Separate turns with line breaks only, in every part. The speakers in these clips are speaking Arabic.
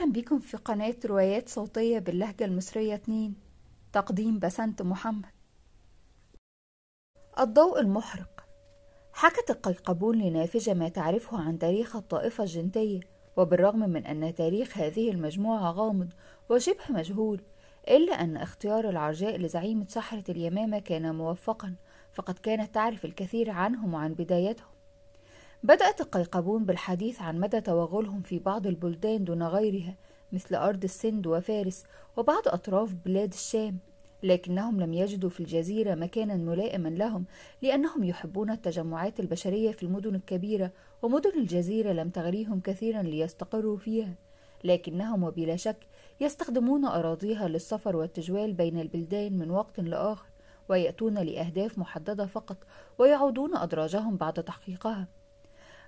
أهلا بكم في قناة روايات صوتية باللهجة المصرية 2 تقديم بسنت محمد الضوء المحرق حكت القيقبون لنافجة ما تعرفه عن تاريخ الطائفة الجنتية وبالرغم من أن تاريخ هذه المجموعة غامض وشبه مجهول إلا أن اختيار العرجاء لزعيمة سحرة اليمامة كان موفقا فقد كانت تعرف الكثير عنهم وعن بدايتهم بدأت القيقبون بالحديث عن مدى توغلهم في بعض البلدان دون غيرها مثل أرض السند وفارس وبعض أطراف بلاد الشام لكنهم لم يجدوا في الجزيرة مكانا ملائما لهم لأنهم يحبون التجمعات البشرية في المدن الكبيرة ومدن الجزيرة لم تغريهم كثيرا ليستقروا فيها لكنهم وبلا شك يستخدمون أراضيها للسفر والتجوال بين البلدان من وقت لآخر ويأتون لأهداف محددة فقط ويعودون أدراجهم بعد تحقيقها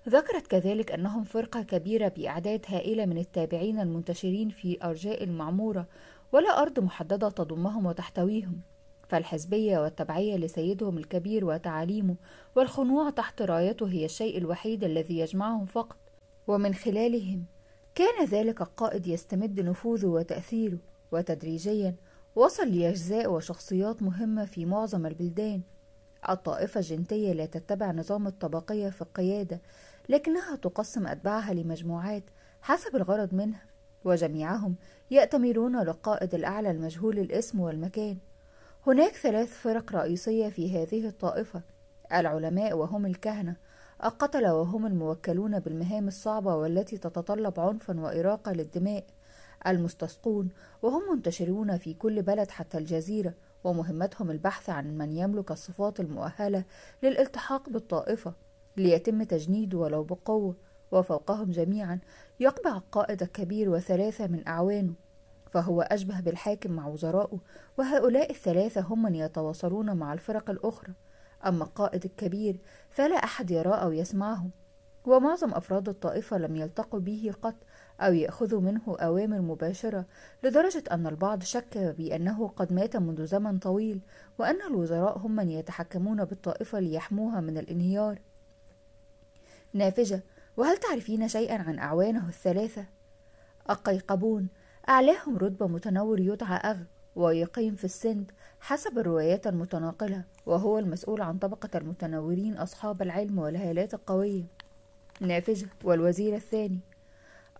ذكرت كذلك أنهم فرقة كبيرة بأعداد هائلة من التابعين المنتشرين في أرجاء المعمورة ولا أرض محددة تضمهم وتحتويهم فالحزبية والتبعية لسيدهم الكبير وتعاليمه والخنوع تحت رايته هي الشيء الوحيد الذي يجمعهم فقط ومن خلالهم كان ذلك القائد يستمد نفوذه وتأثيره وتدريجيا وصل لأجزاء وشخصيات مهمة في معظم البلدان الطائفة الجنتية لا تتبع نظام الطبقية في القيادة لكنها تقسم أتباعها لمجموعات حسب الغرض منها وجميعهم يأتمرون للقائد الأعلى المجهول الاسم والمكان هناك ثلاث فرق رئيسية في هذه الطائفة العلماء وهم الكهنة القتلة وهم الموكلون بالمهام الصعبة والتي تتطلب عنفا وإراقة للدماء المستسقون وهم منتشرون في كل بلد حتى الجزيرة ومهمتهم البحث عن من يملك الصفات المؤهلة للالتحاق بالطائفة ليتم تجنيده ولو بقوة وفوقهم جميعا يقبع القائد الكبير وثلاثة من أعوانه فهو أشبه بالحاكم مع وزرائه وهؤلاء الثلاثة هم من يتواصلون مع الفرق الأخرى أما القائد الكبير فلا أحد يراه أو يسمعه ومعظم أفراد الطائفة لم يلتقوا به قط أو يأخذوا منه أوامر مباشرة لدرجة أن البعض شك بأنه قد مات منذ زمن طويل وأن الوزراء هم من يتحكمون بالطائفة ليحموها من الانهيار نافجة وهل تعرفين شيئا عن أعوانه الثلاثة؟ القيقبون أعلاهم رتبة متنور يدعى أغ ويقيم في السند حسب الروايات المتناقلة وهو المسؤول عن طبقة المتنورين أصحاب العلم والهالات القوية نافجة والوزير الثاني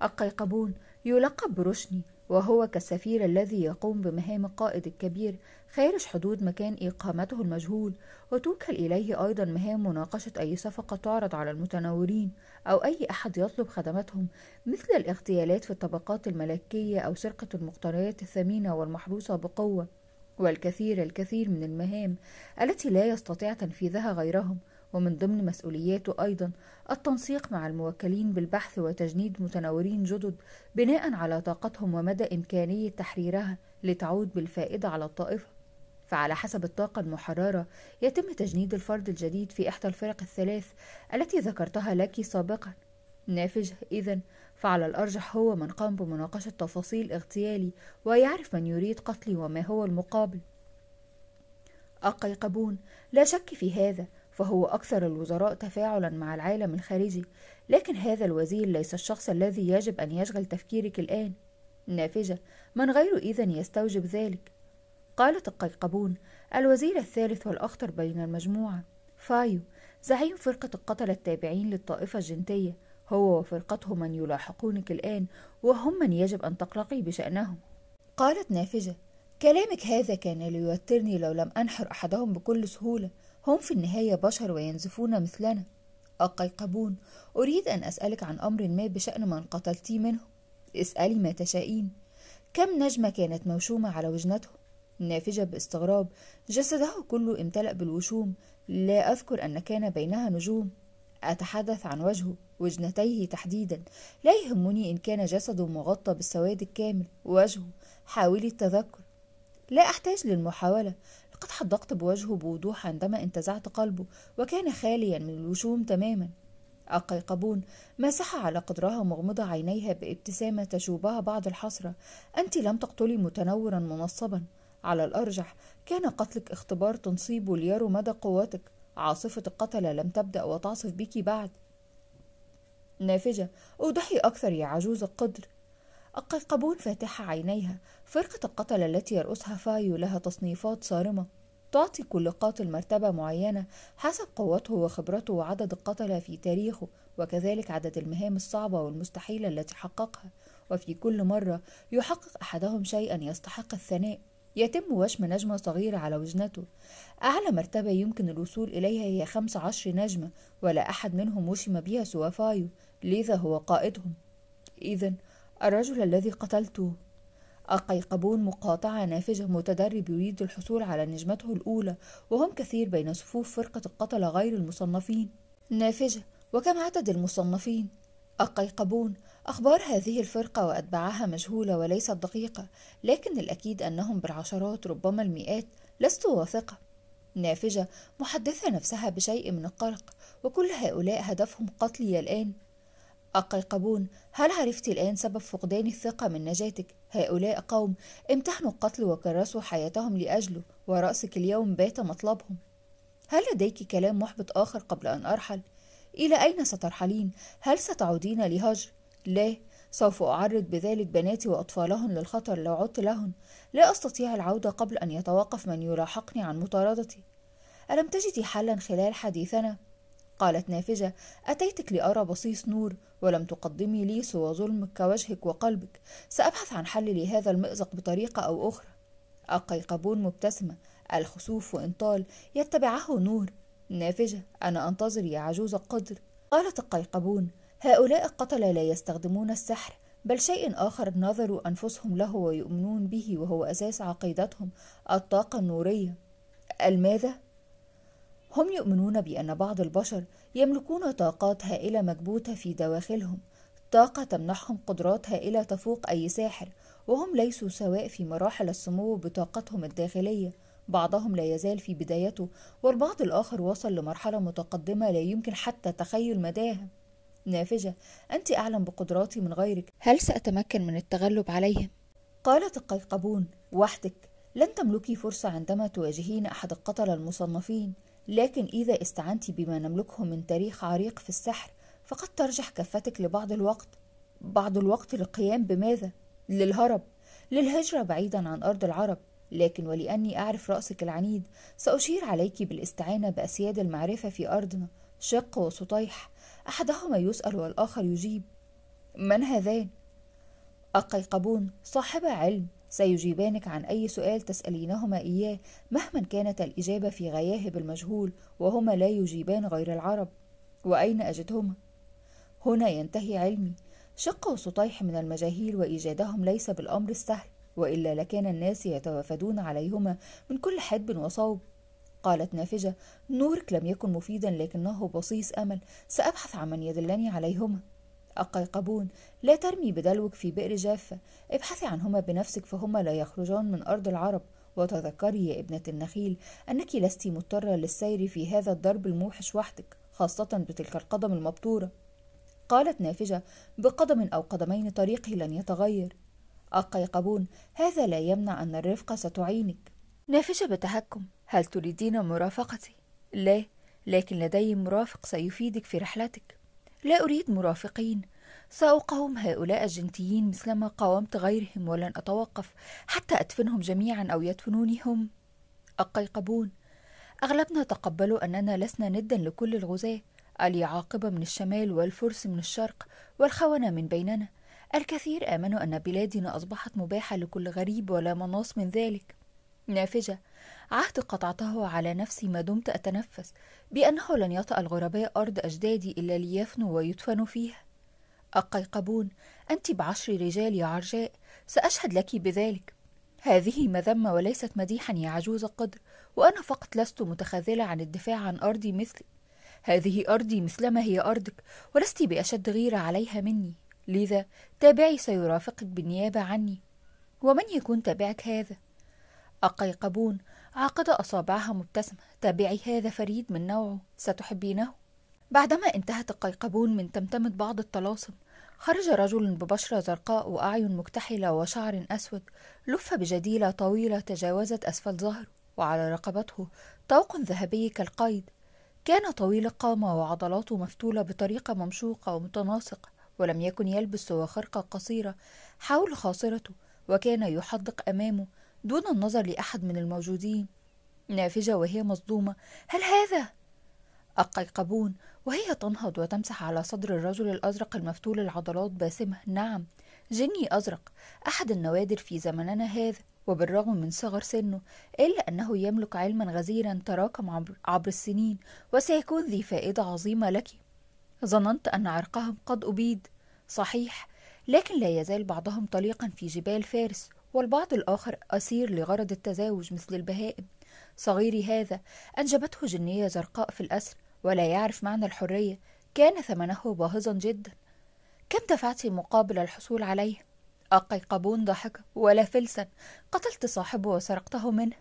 القيقبون يلقب برشني وهو كالسفير الذي يقوم بمهام القائد الكبير خارج حدود مكان إقامته المجهول وتوكل إليه أيضا مهام مناقشة أي صفقة تعرض على المتنورين أو أي أحد يطلب خدماتهم مثل الاغتيالات في الطبقات الملكية أو سرقة المقتنيات الثمينة والمحروسة بقوة والكثير الكثير من المهام التي لا يستطيع تنفيذها غيرهم ومن ضمن مسؤولياته أيضا التنسيق مع الموكلين بالبحث وتجنيد متنورين جدد بناء على طاقتهم ومدى إمكانية تحريرها لتعود بالفائدة على الطائفة فعلى حسب الطاقة المحررة يتم تجنيد الفرد الجديد في إحدى الفرق الثلاث التي ذكرتها لك سابقا نافج إذا فعلى الأرجح هو من قام بمناقشة تفاصيل اغتيالي ويعرف من يريد قتلي وما هو المقابل أقيقبون لا شك في هذا فهو أكثر الوزراء تفاعلا مع العالم الخارجي لكن هذا الوزير ليس الشخص الذي يجب أن يشغل تفكيرك الآن نافجة من غير إذن يستوجب ذلك قالت القيقبون الوزير الثالث والأخطر بين المجموعة فايو زعيم فرقة القتلة التابعين للطائفة الجنتية هو وفرقته من يلاحقونك الآن وهم من يجب أن تقلقي بشأنهم قالت نافجة كلامك هذا كان ليوترني لو لم أنحر أحدهم بكل سهولة هم في النهاية بشر وينزفون مثلنا القيقبون أريد أن أسألك عن أمر ما بشأن من قتلتي منه اسألي ما تشائين كم نجمة كانت موشومة على وجنته نافجة باستغراب جسده كله امتلأ بالوشوم لا أذكر أن كان بينها نجوم أتحدث عن وجهه وجنتيه تحديدا لا يهمني إن كان جسده مغطى بالسواد الكامل وجهه حاولي التذكر لا أحتاج للمحاولة لقد حدقت بوجهه بوضوح عندما انتزعت قلبه وكان خاليا من الوشوم تماما القيقبون ماسح على قدرها مغمضة عينيها بابتسامة تشوبها بعض الحسرة أنت لم تقتلي متنورا منصبا على الأرجح كان قتلك اختبار تنصيب ليروا مدى قوتك عاصفة القتلة لم تبدأ وتعصف بك بعد نافجة أوضحي أكثر يا عجوز القدر القيقبون فاتحة عينيها فرقة القتلة التي يرأسها فايو لها تصنيفات صارمة تعطي كل قاتل مرتبة معينة حسب قوته وخبرته وعدد القتلة في تاريخه وكذلك عدد المهام الصعبة والمستحيلة التي حققها وفي كل مرة يحقق أحدهم شيئا يستحق الثناء يتم وشم نجمة صغيرة على وجنته أعلى مرتبة يمكن الوصول إليها هي خمس عشر نجمة ولا أحد منهم وشم بها سوى فايو لذا هو قائدهم إذا الرجل الذي قتلته القيقبون مقاطعة نافجة متدرب يريد الحصول على نجمته الأولى وهم كثير بين صفوف فرقة القتلة غير المصنفين نافجة وكم عدد المصنفين؟ القيقبون أخبار هذه الفرقة وأتباعها مجهولة وليست دقيقة لكن الأكيد أنهم بالعشرات ربما المئات لست واثقة نافجة محدثة نفسها بشيء من القلق وكل هؤلاء هدفهم قتلي الآن القيقبون هل عرفت الآن سبب فقدان الثقة من نجاتك؟ هؤلاء قوم امتحنوا القتل وكرسوا حياتهم لأجله ورأسك اليوم بات مطلبهم هل لديك كلام محبط آخر قبل أن أرحل؟ إلى أين سترحلين؟ هل ستعودين لهجر؟ لا سوف أعرض بذلك بناتي وأطفالهن للخطر لو عدت لهن لا أستطيع العودة قبل أن يتوقف من يلاحقني عن مطاردتي ألم تجدي حلا خلال حديثنا؟ قالت نافجة أتيتك لأرى بصيص نور ولم تقدمي لي سوى ظلمك كوجهك وقلبك سأبحث عن حل لهذا المأزق بطريقة أو أخرى القيقبون مبتسمة الخسوف وإنطال يتبعه نور نافجة أنا أنتظر يا عجوز القدر قالت القيقبون هؤلاء القتلة لا يستخدمون السحر بل شيء آخر نظروا أنفسهم له ويؤمنون به وهو أساس عقيدتهم الطاقة النورية الماذا؟ هم يؤمنون بأن بعض البشر يملكون طاقات هائلة مكبوتة في دواخلهم طاقة تمنحهم قدرات هائلة تفوق أي ساحر وهم ليسوا سواء في مراحل السمو بطاقتهم الداخلية بعضهم لا يزال في بدايته والبعض الآخر وصل لمرحلة متقدمة لا يمكن حتى تخيل مداها نافجة أنت أعلم بقدراتي من غيرك هل سأتمكن من التغلب عليهم؟ قالت القيقبون وحدك لن تملكي فرصة عندما تواجهين أحد القتلة المصنفين لكن إذا استعنت بما نملكه من تاريخ عريق في السحر فقد ترجح كفتك لبعض الوقت بعض الوقت للقيام بماذا؟ للهرب للهجرة بعيدا عن أرض العرب لكن ولأني أعرف رأسك العنيد سأشير عليك بالاستعانة بأسياد المعرفة في أرضنا شق وسطيح أحدهما يسأل والآخر يجيب من هذان؟ القيقبون صاحب علم سيجيبانك عن أي سؤال تسألينهما إياه مهما كانت الإجابة في غياهب المجهول وهما لا يجيبان غير العرب وأين أجدهما؟ هنا ينتهي علمي شق وسطيح من المجاهيل وإيجادهم ليس بالأمر السهل وإلا لكان الناس يتوافدون عليهما من كل حدب وصوب قالت نافجة نورك لم يكن مفيدا لكنه بصيص أمل سأبحث عن من يدلني عليهما القيقبون لا ترمي بدلوك في بئر جافة ابحثي عنهما بنفسك فهما لا يخرجان من أرض العرب وتذكري يا ابنة النخيل أنك لست مضطرة للسير في هذا الدرب الموحش وحدك خاصة بتلك القدم المبتورة قالت نافجة بقدم أو قدمين طريقي لن يتغير القيقبون هذا لا يمنع أن الرفقة ستعينك نافجة بتهكم هل تريدين مرافقتي؟ لا لكن لدي مرافق سيفيدك في رحلتك لا أريد مرافقين سأقاوم هؤلاء الجنتيين مثلما قاومت غيرهم ولن أتوقف حتى أدفنهم جميعا أو يدفنوني هم القيقبون أغلبنا تقبلوا أننا لسنا ندا لكل الغزاة اليعاقبة من الشمال والفرس من الشرق والخونة من بيننا الكثير آمنوا أن بلادنا أصبحت مباحة لكل غريب ولا مناص من ذلك نافجة عهد قطعته على نفسي ما دمت أتنفس بأنه لن يطأ الغرباء أرض أجدادي إلا ليفنوا ويدفنوا فيها أقيقبون أنت بعشر رجال يا عرجاء سأشهد لك بذلك هذه مذمة وليست مديحا يا عجوز القدر وأنا فقط لست متخاذلة عن الدفاع عن أرضي مثلي هذه أرضي مثلما هي أرضك ولست بأشد غيرة عليها مني لذا تابعي سيرافقك بالنيابة عني ومن يكون تابعك هذا؟ أقيقبون عقد أصابعها مبتسمة تابعي هذا فريد من نوعه ستحبينه بعدما انتهت القيقبون من تمتمة بعض الطلاسم خرج رجل ببشرة زرقاء وأعين مكتحلة وشعر أسود لف بجديلة طويلة تجاوزت أسفل ظهره وعلى رقبته طوق ذهبي كالقيد كان طويل القامة وعضلاته مفتولة بطريقة ممشوقة ومتناسقة ولم يكن يلبس سوى خرقة قصيرة حول خاصرته وكان يحدق أمامه دون النظر لأحد من الموجودين نافجة وهي مصدومة هل هذا؟ القيقبون وهي تنهض وتمسح على صدر الرجل الأزرق المفتول العضلات باسمة نعم جني أزرق أحد النوادر في زمننا هذا وبالرغم من صغر سنه إلا أنه يملك علما غزيرا تراكم عبر, عبر السنين وسيكون ذي فائدة عظيمة لك ظننت أن عرقهم قد أبيد صحيح لكن لا يزال بعضهم طليقا في جبال فارس والبعض الآخر أسير لغرض التزاوج مثل البهائم صغيري هذا أنجبته جنية زرقاء في الأسر ولا يعرف معنى الحرية كان ثمنه باهظا جدا كم دفعت مقابل الحصول عليه أقيقبون ضحك ولا فلسا قتلت صاحبه وسرقته منه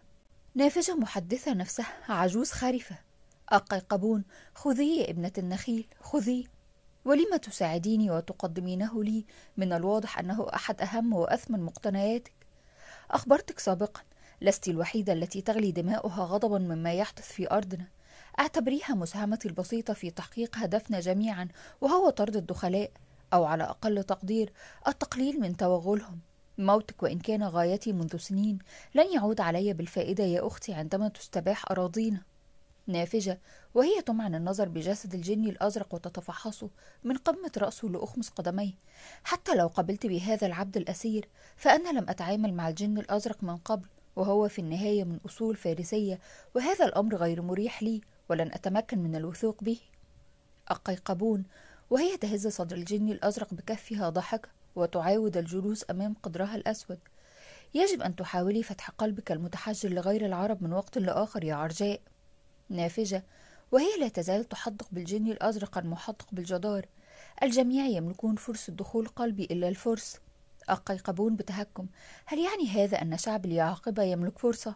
نافجة محدثة نفسها عجوز خرفة أقيقبون خذي يا ابنة النخيل خذي ولم تساعديني وتقدمينه لي من الواضح أنه أحد أهم وأثمن مقتنياتك أخبرتك سابقا لست الوحيدة التي تغلي دماؤها غضبا مما يحدث في أرضنا أعتبريها مساهمتي البسيطة في تحقيق هدفنا جميعا وهو طرد الدخلاء أو على أقل تقدير التقليل من توغلهم موتك وإن كان غايتي منذ سنين لن يعود علي بالفائدة يا أختي عندما تستباح أراضينا نافجة وهي تمعن النظر بجسد الجني الأزرق وتتفحصه من قمة رأسه لأخمص قدميه حتى لو قبلت بهذا العبد الأسير فأنا لم أتعامل مع الجن الأزرق من قبل وهو في النهاية من أصول فارسية وهذا الأمر غير مريح لي ولن أتمكن من الوثوق به القيقبون وهي تهز صدر الجن الأزرق بكفها ضحك وتعاود الجلوس أمام قدرها الأسود يجب أن تحاولي فتح قلبك المتحجر لغير العرب من وقت لآخر يا عرجاء نافجة وهي لا تزال تحدق بالجن الأزرق المحدق بالجدار الجميع يملكون فرصة دخول قلبي إلا الفرس القيقبون بتهكم هل يعني هذا أن شعب اليعاقبة يملك فرصة؟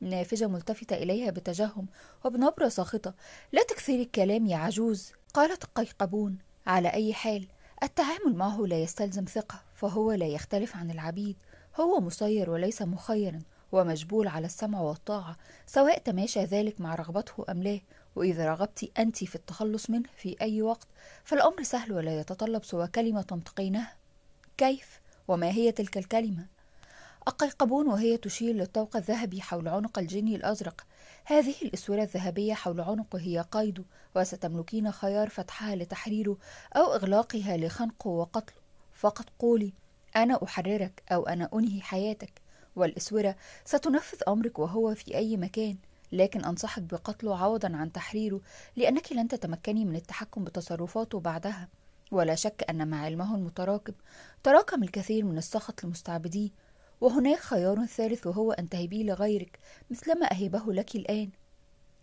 نافجة ملتفتة إليها بتجهم وبنبرة ساخطة لا تكثري الكلام يا عجوز قالت القيقبون على أي حال التعامل معه لا يستلزم ثقة فهو لا يختلف عن العبيد هو مسير وليس مخيرا ومجبول على السمع والطاعة سواء تماشى ذلك مع رغبته أم لا وإذا رغبت أنت في التخلص منه في أي وقت فالأمر سهل ولا يتطلب سوى كلمة تنطقينها كيف وما هي تلك الكلمة القيقبون وهي تشير للطوق الذهبي حول عنق الجني الأزرق هذه الإسورة الذهبية حول عنقه هي قيده وستملكين خيار فتحها لتحريره أو إغلاقها لخنقه وقتله فقط قولي أنا أحررك أو أنا أنهي حياتك والإسورة ستنفذ أمرك وهو في أي مكان لكن أنصحك بقتله عوضا عن تحريره لأنك لن تتمكني من التحكم بتصرفاته بعدها ولا شك أن مع علمه المتراكم تراكم الكثير من السخط لمستعبديه وهناك خيار ثالث وهو أن تهبيه لغيرك مثلما أهبه لك الآن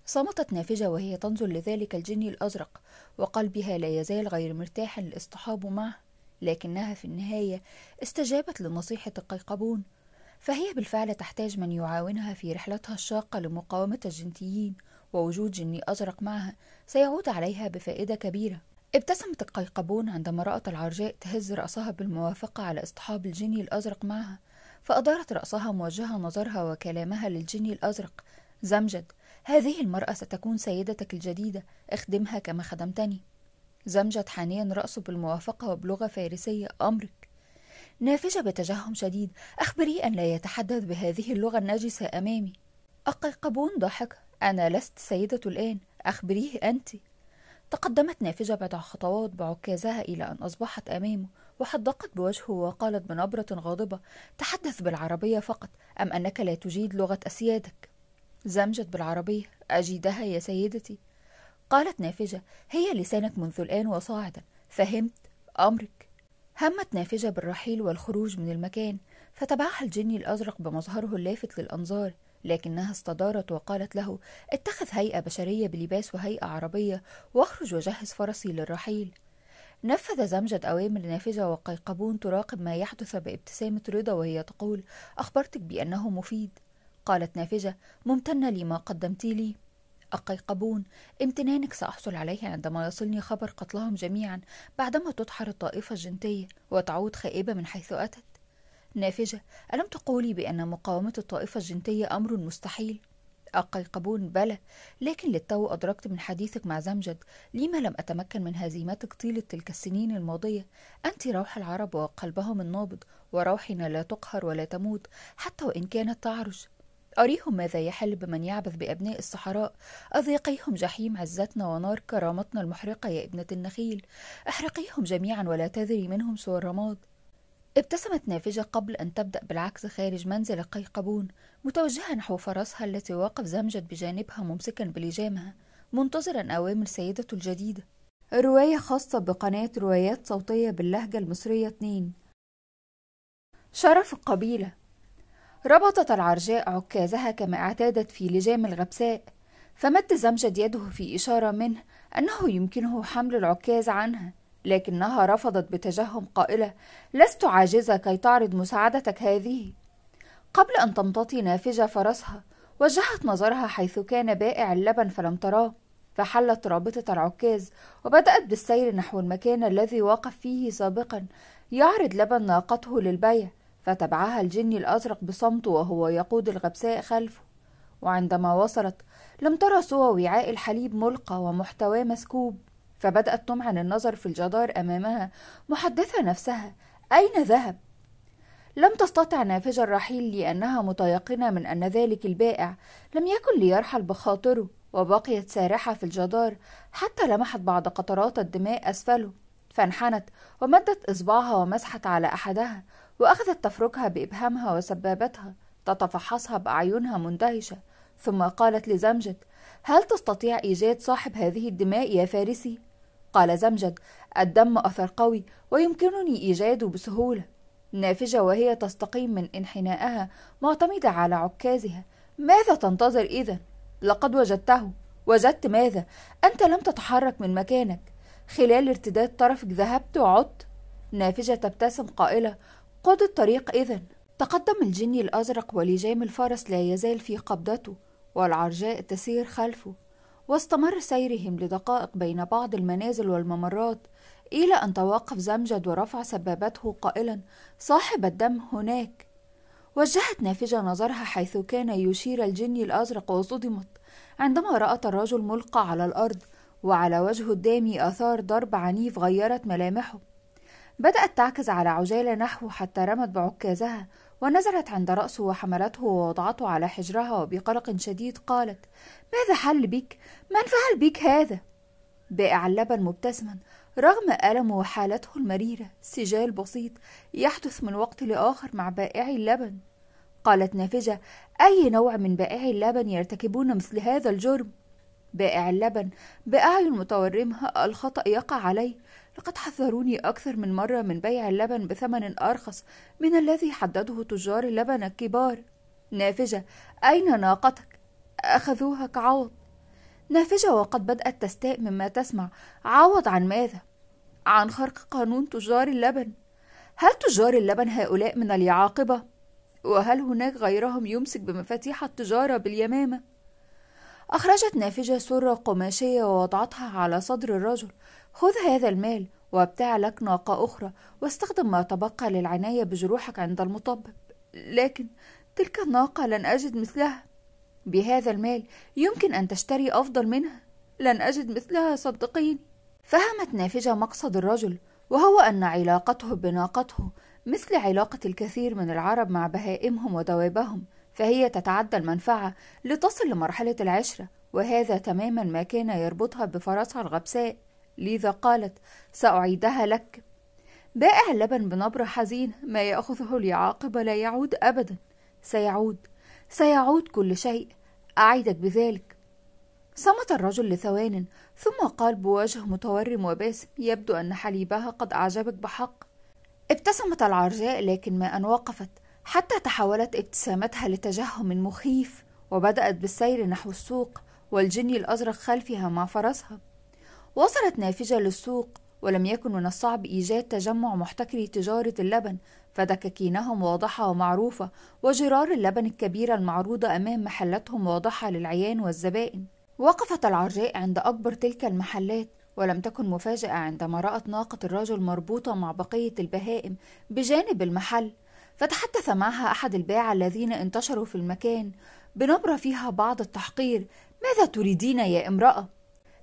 صمتت نافجة وهي تنظر لذلك الجني الأزرق وقلبها لا يزال غير مرتاح للاصطحاب معه لكنها في النهاية استجابت لنصيحة القيقبون فهي بالفعل تحتاج من يعاونها في رحلتها الشاقة لمقاومة الجنتيين ووجود جني أزرق معها سيعود عليها بفائدة كبيرة ابتسمت القيقبون عندما رأت العرجاء تهز رأسها بالموافقة على اصطحاب الجني الأزرق معها فأدارت رأسها موجهة نظرها وكلامها للجني الأزرق زمجد هذه المرأة ستكون سيدتك الجديدة اخدمها كما خدمتني زمجد حانيا رأسه بالموافقة وبلغة فارسية أمرك نافجة بتجهم شديد أخبري أن لا يتحدث بهذه اللغة النجسة أمامي أقيقبون ضحك أنا لست سيدة الآن أخبريه أنت تقدمت نافجة بضع خطوات بعكازها إلى أن أصبحت أمامه وحدقت بوجهه وقالت بنبرة غاضبة تحدث بالعربية فقط أم أنك لا تجيد لغة أسيادك زمجت بالعربية أجيدها يا سيدتي قالت نافجة هي لسانك منذ الآن وصاعدا فهمت أمرك همت نافجة بالرحيل والخروج من المكان فتبعها الجني الأزرق بمظهره اللافت للأنظار لكنها استدارت وقالت له اتخذ هيئة بشرية بلباس وهيئة عربية واخرج وجهز فرسي للرحيل نفذ زمجد أوامر نافجة وقيقبون تراقب ما يحدث بابتسامة رضا وهي تقول أخبرتك بأنه مفيد قالت نافجة ممتنة لما قدمتي لي القيقبون امتنانك سأحصل عليه عندما يصلني خبر قتلهم جميعا بعدما تدحر الطائفة الجنتية وتعود خائبة من حيث أتت نافجة ألم تقولي بأن مقاومة الطائفة الجنتية أمر مستحيل؟ أقيقبون بلى لكن للتو أدركت من حديثك مع زمجد لما لم أتمكن من هزيمتك طيلة تلك السنين الماضية أنت روح العرب وقلبهم النابض وروحنا لا تقهر ولا تموت حتى وإن كانت تعرج أريهم ماذا يحل بمن يعبث بأبناء الصحراء أذيقيهم جحيم عزتنا ونار كرامتنا المحرقة يا ابنة النخيل احرقيهم جميعا ولا تذري منهم سوى الرماد ابتسمت نافجة قبل أن تبدأ بالعكس خارج منزل قيقبون متوجهة نحو فرسها التي واقف زمجد بجانبها ممسكا بلجامها منتظرا أوامر سيدته الجديدة رواية خاصة بقناة روايات صوتية باللهجة المصرية 2 شرف القبيلة ربطت العرجاء عكازها كما اعتادت في لجام الغبساء فمد زمجد يده في إشارة منه أنه يمكنه حمل العكاز عنها لكنها رفضت بتجهم قائلة لست عاجزة كي تعرض مساعدتك هذه قبل أن تمتطي نافجة فرسها وجهت نظرها حيث كان بائع اللبن فلم تراه فحلت رابطة العكاز وبدأت بالسير نحو المكان الذي وقف فيه سابقا يعرض لبن ناقته للبيع فتبعها الجني الأزرق بصمت وهو يقود الغبساء خلفه وعندما وصلت لم ترى سوى وعاء الحليب ملقى ومحتواه مسكوب فبدأت تمعن النظر في الجدار أمامها محدثة نفسها أين ذهب؟ لم تستطع نافذة الرحيل لأنها متيقنة من أن ذلك البائع لم يكن ليرحل بخاطره وبقيت سارحة في الجدار حتى لمحت بعض قطرات الدماء أسفله فانحنت ومدت إصبعها ومسحت على أحدها وأخذت تفركها بإبهامها وسبابتها تتفحصها بأعينها مندهشة ثم قالت لزمجد هل تستطيع إيجاد صاحب هذه الدماء يا فارسي؟ قال زمجد الدم أثر قوي ويمكنني إيجاده بسهولة نافجة وهي تستقيم من انحنائها معتمدة على عكازها ماذا تنتظر إذا؟ لقد وجدته وجدت ماذا؟ أنت لم تتحرك من مكانك خلال ارتداد طرفك ذهبت وعدت نافجة تبتسم قائلة قد الطريق إذا تقدم الجني الأزرق ولجام الفرس لا يزال في قبضته والعرجاء تسير خلفه واستمر سيرهم لدقائق بين بعض المنازل والممرات إلى أن توقف زمجد ورفع سبابته قائلا صاحب الدم هناك وجهت نافجة نظرها حيث كان يشير الجني الأزرق وصدمت عندما رأت الرجل ملقى على الأرض وعلى وجهه الدامي آثار ضرب عنيف غيرت ملامحه بدأت تعكز على عجالة نحوه حتى رمت بعكازها ونزلت عند رأسه وحملته ووضعته على حجرها وبقلق شديد قالت ماذا حل بك؟ من فعل بك هذا؟ بائع اللبن مبتسما رغم ألمه وحالته المريرة سجال بسيط يحدث من وقت لآخر مع بائعي اللبن قالت نافجة أي نوع من بائعي اللبن يرتكبون مثل هذا الجرم بائع اللبن بأعين متورمها الخطأ يقع علي لقد حذروني أكثر من مرة من بيع اللبن بثمن أرخص من الذي حدده تجار اللبن الكبار نافجة أين ناقتك؟ أخذوها كعوض نافجة وقد بدأت تستاء مما تسمع عوض عن ماذا؟ عن خرق قانون تجار اللبن هل تجار اللبن هؤلاء من اليعاقبة؟ وهل هناك غيرهم يمسك بمفاتيح التجارة باليمامة؟ أخرجت نافجة سرة قماشية ووضعتها على صدر الرجل خذ هذا المال وابتع لك ناقة أخرى واستخدم ما تبقى للعناية بجروحك عند المطبب لكن تلك الناقة لن أجد مثلها بهذا المال يمكن أن تشتري أفضل منها لن أجد مثلها صدقيني فهمت نافجة مقصد الرجل وهو أن علاقته بناقته مثل علاقة الكثير من العرب مع بهائمهم ودوابهم فهي تتعدى المنفعة لتصل لمرحلة العشرة وهذا تماما ما كان يربطها بفرسها الغبساء لذا قالت سأعيدها لك بائع اللبن بنبرة حزينة ما يأخذه اليعاقب لا يعود أبدا سيعود سيعود كل شيء أعيدك بذلك صمت الرجل لثوان ثم قال بوجه متورم وباسم يبدو أن حليبها قد أعجبك بحق ابتسمت العرجاء لكن ما أن وقفت حتى تحولت ابتسامتها لتجهم مخيف وبدأت بالسير نحو السوق والجني الأزرق خلفها مع فرسها وصلت نافجة للسوق ولم يكن من الصعب إيجاد تجمع محتكري تجارة اللبن فدكاكينهم واضحة ومعروفة وجرار اللبن الكبيرة المعروضة أمام محلاتهم واضحة للعيان والزبائن وقفت العرجاء عند أكبر تلك المحلات ولم تكن مفاجأة عندما رأت ناقة الرجل مربوطة مع بقية البهائم بجانب المحل فتحدث معها أحد الباعة الذين انتشروا في المكان بنبرة فيها بعض التحقير ماذا تريدين يا امرأة؟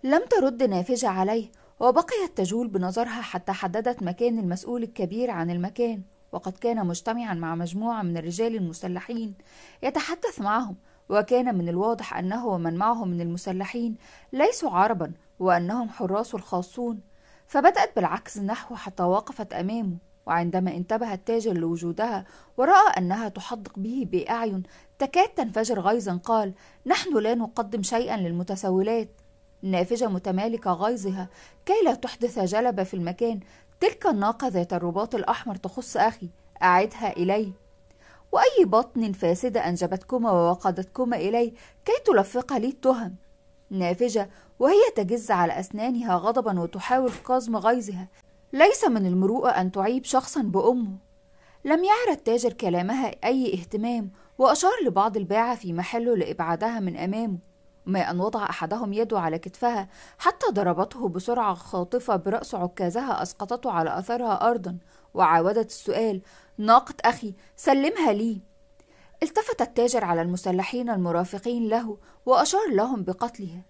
لم ترد نافجة عليه وبقيت تجول بنظرها حتى حددت مكان المسؤول الكبير عن المكان وقد كان مجتمعا مع مجموعة من الرجال المسلحين يتحدث معهم وكان من الواضح أنه ومن معه من المسلحين ليسوا عربا وأنهم حراس الخاصون فبدأت بالعكس نحوه حتى وقفت أمامه وعندما انتبه التاجر لوجودها ورأى أنها تحدق به بأعين تكاد تنفجر غيظا قال نحن لا نقدم شيئا للمتسولات نافجة متمالكة غيظها كي لا تحدث جلبة في المكان تلك الناقة ذات الرباط الأحمر تخص أخي أعدها إلي وأي بطن فاسدة أنجبتكما ووقدتكما إلي كي تلفق لي التهم نافجة وهي تجز على أسنانها غضبا وتحاول قزم غيظها ليس من المروءة أن تعيب شخصا بأمه لم يعر التاجر كلامها أي اهتمام وأشار لبعض الباعة في محله لإبعادها من أمامه ما أن وضع أحدهم يده على كتفها حتى ضربته بسرعة خاطفة برأس عكازها أسقطته على أثرها أرضا وعاودت السؤال ناقة أخي سلمها لي التفت التاجر على المسلحين المرافقين له وأشار لهم بقتلها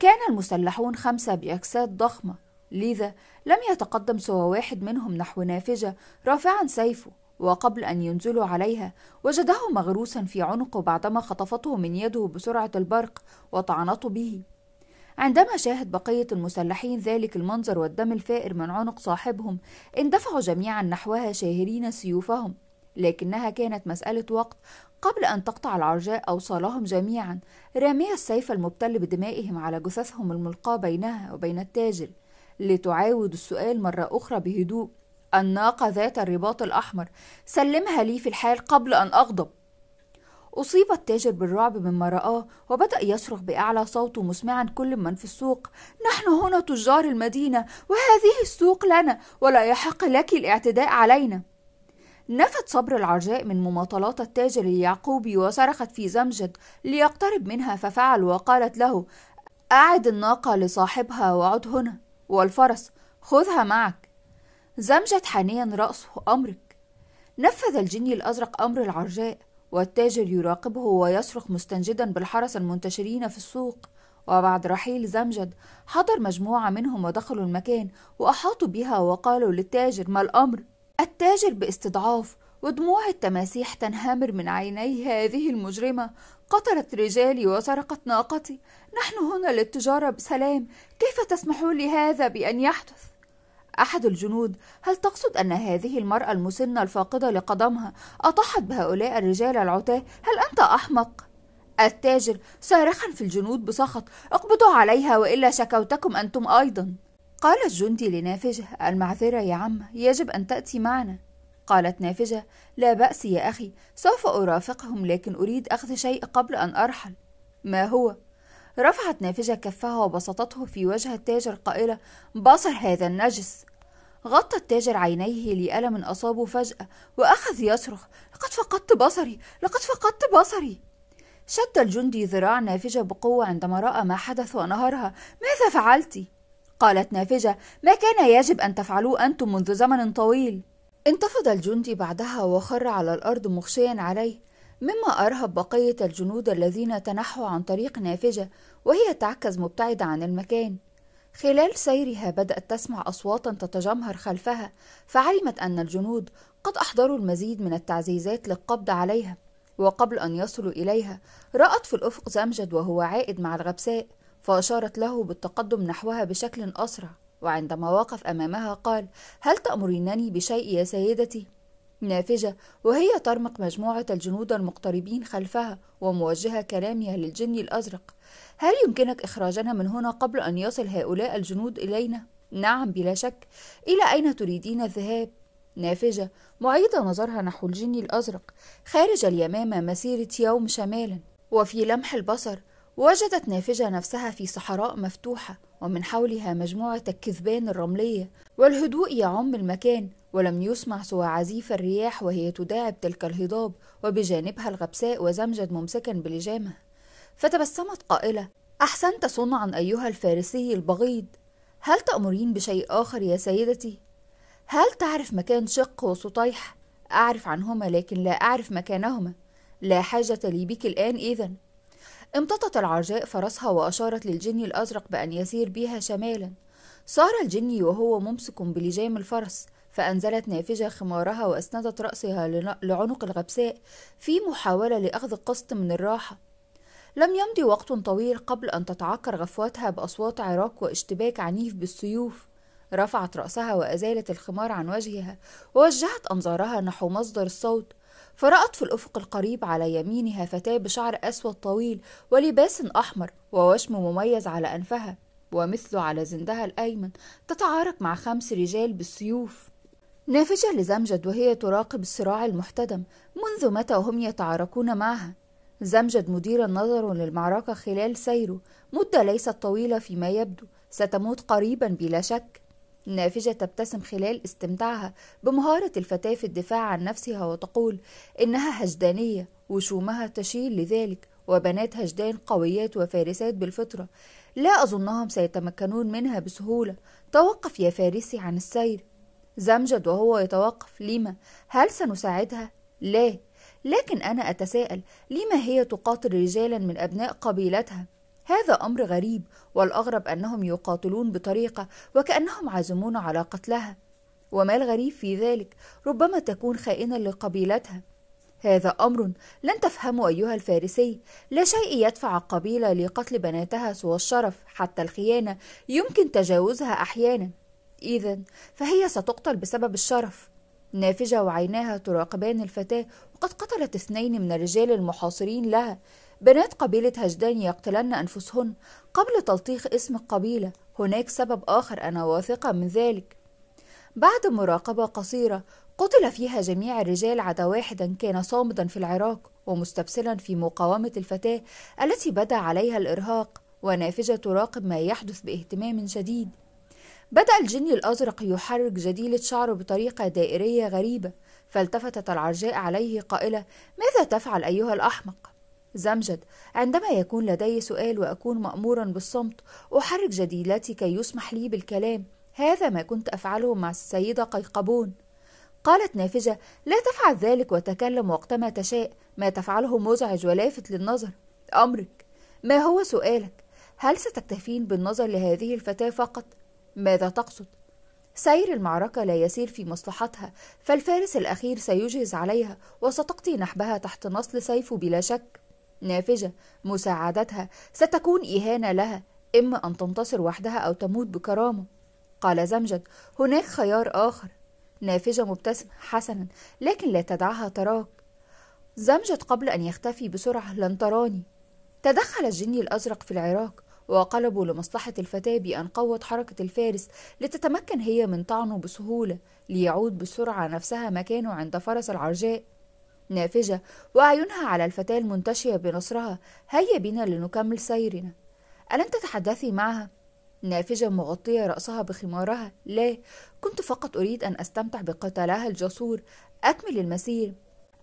كان المسلحون خمسة بأجساد ضخمة لذا لم يتقدم سوى واحد منهم نحو نافجة رافعا سيفه وقبل أن ينزلوا عليها وجده مغروسا في عنقه بعدما خطفته من يده بسرعة البرق وطعنته به عندما شاهد بقية المسلحين ذلك المنظر والدم الفائر من عنق صاحبهم اندفعوا جميعا نحوها شاهرين سيوفهم لكنها كانت مسألة وقت قبل أن تقطع العرجاء أوصالهم جميعا رامية السيف المبتل بدمائهم على جثثهم الملقاة بينها وبين التاجر لتعاود السؤال مرة أخرى بهدوء الناقة ذات الرباط الأحمر سلمها لي في الحال قبل أن أغضب أصيب التاجر بالرعب مما رآه وبدأ يصرخ بأعلى صوته مسمعا كل من في السوق نحن هنا تجار المدينة وهذه السوق لنا ولا يحق لك الاعتداء علينا نفت صبر العرجاء من مماطلات التاجر اليعقوبي وصرخت في زمجد ليقترب منها ففعل وقالت له أعد الناقة لصاحبها وعد هنا والفرس خذها معك زمجت حانيا رأسه أمرك نفذ الجني الأزرق أمر العرجاء والتاجر يراقبه ويصرخ مستنجدا بالحرس المنتشرين في السوق وبعد رحيل زمجد حضر مجموعة منهم ودخلوا المكان وأحاطوا بها وقالوا للتاجر ما الأمر التاجر باستضعاف ودموع التماسيح تنهمر من عيني هذه المجرمة قتلت رجالي وسرقت ناقتي نحن هنا للتجارة بسلام كيف تسمحون لهذا بأن يحدث؟ أحد الجنود هل تقصد أن هذه المرأة المسنة الفاقدة لقدمها أطاحت بهؤلاء الرجال العتاه؟ هل أنت أحمق؟ التاجر صارخا في الجنود بسخط اقبضوا عليها وإلا شكوتكم أنتم أيضا قال الجندي لنافجة المعذرة يا عم يجب أن تأتي معنا قالت نافجة لا بأس يا أخي سوف أرافقهم لكن أريد أخذ شيء قبل أن أرحل ما هو؟ رفعت نافجة كفها وبسطته في وجه التاجر قائلة بصر هذا النجس غطى التاجر عينيه لألم أصابه فجأة وأخذ يصرخ لقد فقدت بصري لقد فقدت بصري شد الجندي ذراع نافجة بقوة عندما رأى ما حدث ونهرها ماذا فعلت؟ قالت نافجة ما كان يجب أن تفعلوه أنتم منذ زمن طويل انتفض الجندي بعدها وخر على الأرض مغشيا عليه مما أرهب بقية الجنود الذين تنحوا عن طريق نافجة وهي تعكز مبتعدة عن المكان خلال سيرها بدأت تسمع أصواتا تتجمهر خلفها فعلمت أن الجنود قد أحضروا المزيد من التعزيزات للقبض عليها وقبل أن يصلوا إليها رأت في الأفق زمجد وهو عائد مع الغبساء فأشارت له بالتقدم نحوها بشكل أسرع وعندما وقف أمامها قال هل تأمرينني بشيء يا سيدتي؟ نافجة وهي ترمق مجموعة الجنود المقتربين خلفها وموجهة كلامها للجن الأزرق هل يمكنك إخراجنا من هنا قبل أن يصل هؤلاء الجنود إلينا؟ نعم بلا شك إلى أين تريدين الذهاب؟ نافجة معيدة نظرها نحو الجن الأزرق خارج اليمامة مسيرة يوم شمالا وفي لمح البصر وجدت نافجة نفسها في صحراء مفتوحة ومن حولها مجموعة الكذبان الرملية والهدوء يعم المكان ولم يسمع سوى عزيف الرياح وهي تداعب تلك الهضاب وبجانبها الغبساء وزمجد ممسكا بلجامه فتبسمت قائله احسنت صنعا ايها الفارسي البغيض هل تامرين بشيء اخر يا سيدتي هل تعرف مكان شق وسطيح اعرف عنهما لكن لا اعرف مكانهما لا حاجه لي بك الان اذا امتطت العرجاء فرسها واشارت للجني الازرق بان يسير بها شمالا سار الجني وهو ممسك بلجام الفرس فأنزلت نافجة خمارها وأسندت رأسها لعنق الغبساء في محاولة لأخذ قسط من الراحة لم يمضي وقت طويل قبل أن تتعكر غفوتها بأصوات عراق واشتباك عنيف بالسيوف رفعت رأسها وأزالت الخمار عن وجهها ووجهت أنظارها نحو مصدر الصوت فرأت في الأفق القريب على يمينها فتاة بشعر أسود طويل ولباس أحمر ووشم مميز على أنفها ومثله على زندها الأيمن تتعارك مع خمس رجال بالسيوف نافجة لزمجد وهي تراقب الصراع المحتدم منذ متى وهم يتعاركون معها زمجد مديرا نظر للمعركة خلال سيره مدة ليست طويلة فيما يبدو ستموت قريبا بلا شك نافجة تبتسم خلال استمتاعها بمهارة الفتاة في الدفاع عن نفسها وتقول إنها هجدانية وشومها تشير لذلك وبنات هجدان قويات وفارسات بالفطرة لا أظنهم سيتمكنون منها بسهولة توقف يا فارسي عن السير زمجد وهو يتوقف لما هل سنساعدها لا لكن انا اتساءل لما هي تقاتل رجالا من ابناء قبيلتها هذا امر غريب والاغرب انهم يقاتلون بطريقه وكانهم عازمون على قتلها وما الغريب في ذلك ربما تكون خائنه لقبيلتها هذا امر لن تفهمه ايها الفارسي لا شيء يدفع قبيله لقتل بناتها سوى الشرف حتى الخيانه يمكن تجاوزها احيانا إذا فهي ستقتل بسبب الشرف نافجة وعيناها تراقبان الفتاة وقد قتلت اثنين من الرجال المحاصرين لها بنات قبيلة هجدان يقتلن أنفسهن قبل تلطيخ اسم القبيلة هناك سبب آخر أنا واثقة من ذلك بعد مراقبة قصيرة قتل فيها جميع الرجال عدا واحدا كان صامدا في العراق ومستبسلا في مقاومة الفتاة التي بدا عليها الإرهاق ونافجة تراقب ما يحدث باهتمام شديد بدأ الجني الأزرق يحرك جديلة شعره بطريقة دائرية غريبة فالتفتت العرجاء عليه قائلة ماذا تفعل أيها الأحمق؟ زمجد عندما يكون لدي سؤال وأكون مأمورا بالصمت أحرك جديلتي كي يسمح لي بالكلام هذا ما كنت أفعله مع السيدة قيقبون قالت نافجة لا تفعل ذلك وتكلم وقتما تشاء ما تفعله مزعج ولافت للنظر أمرك ما هو سؤالك؟ هل ستكتفين بالنظر لهذه الفتاة فقط ماذا تقصد؟ سير المعركة لا يسير في مصلحتها، فالفارس الأخير سيجهز عليها وستقطي نحبها تحت نصل سيفه بلا شك. نافجة، مساعدتها ستكون إهانة لها، إما أن تنتصر وحدها أو تموت بكرامة. قال زمجد: هناك خيار آخر. نافجة مبتسم حسنا، لكن لا تدعها تراك. زمجد قبل أن يختفي بسرعة لن تراني. تدخل الجني الأزرق في العراق وقلبوا لمصلحة الفتاة بأن قوت حركة الفارس لتتمكن هي من طعنه بسهولة ليعود بسرعة نفسها مكانه عند فرس العرجاء نافجة وأعينها على الفتاة المنتشية بنصرها هيا بنا لنكمل سيرنا ألن تتحدثي معها؟ نافجة مغطية رأسها بخمارها لا كنت فقط أريد أن أستمتع بقتالها الجسور أكمل المسير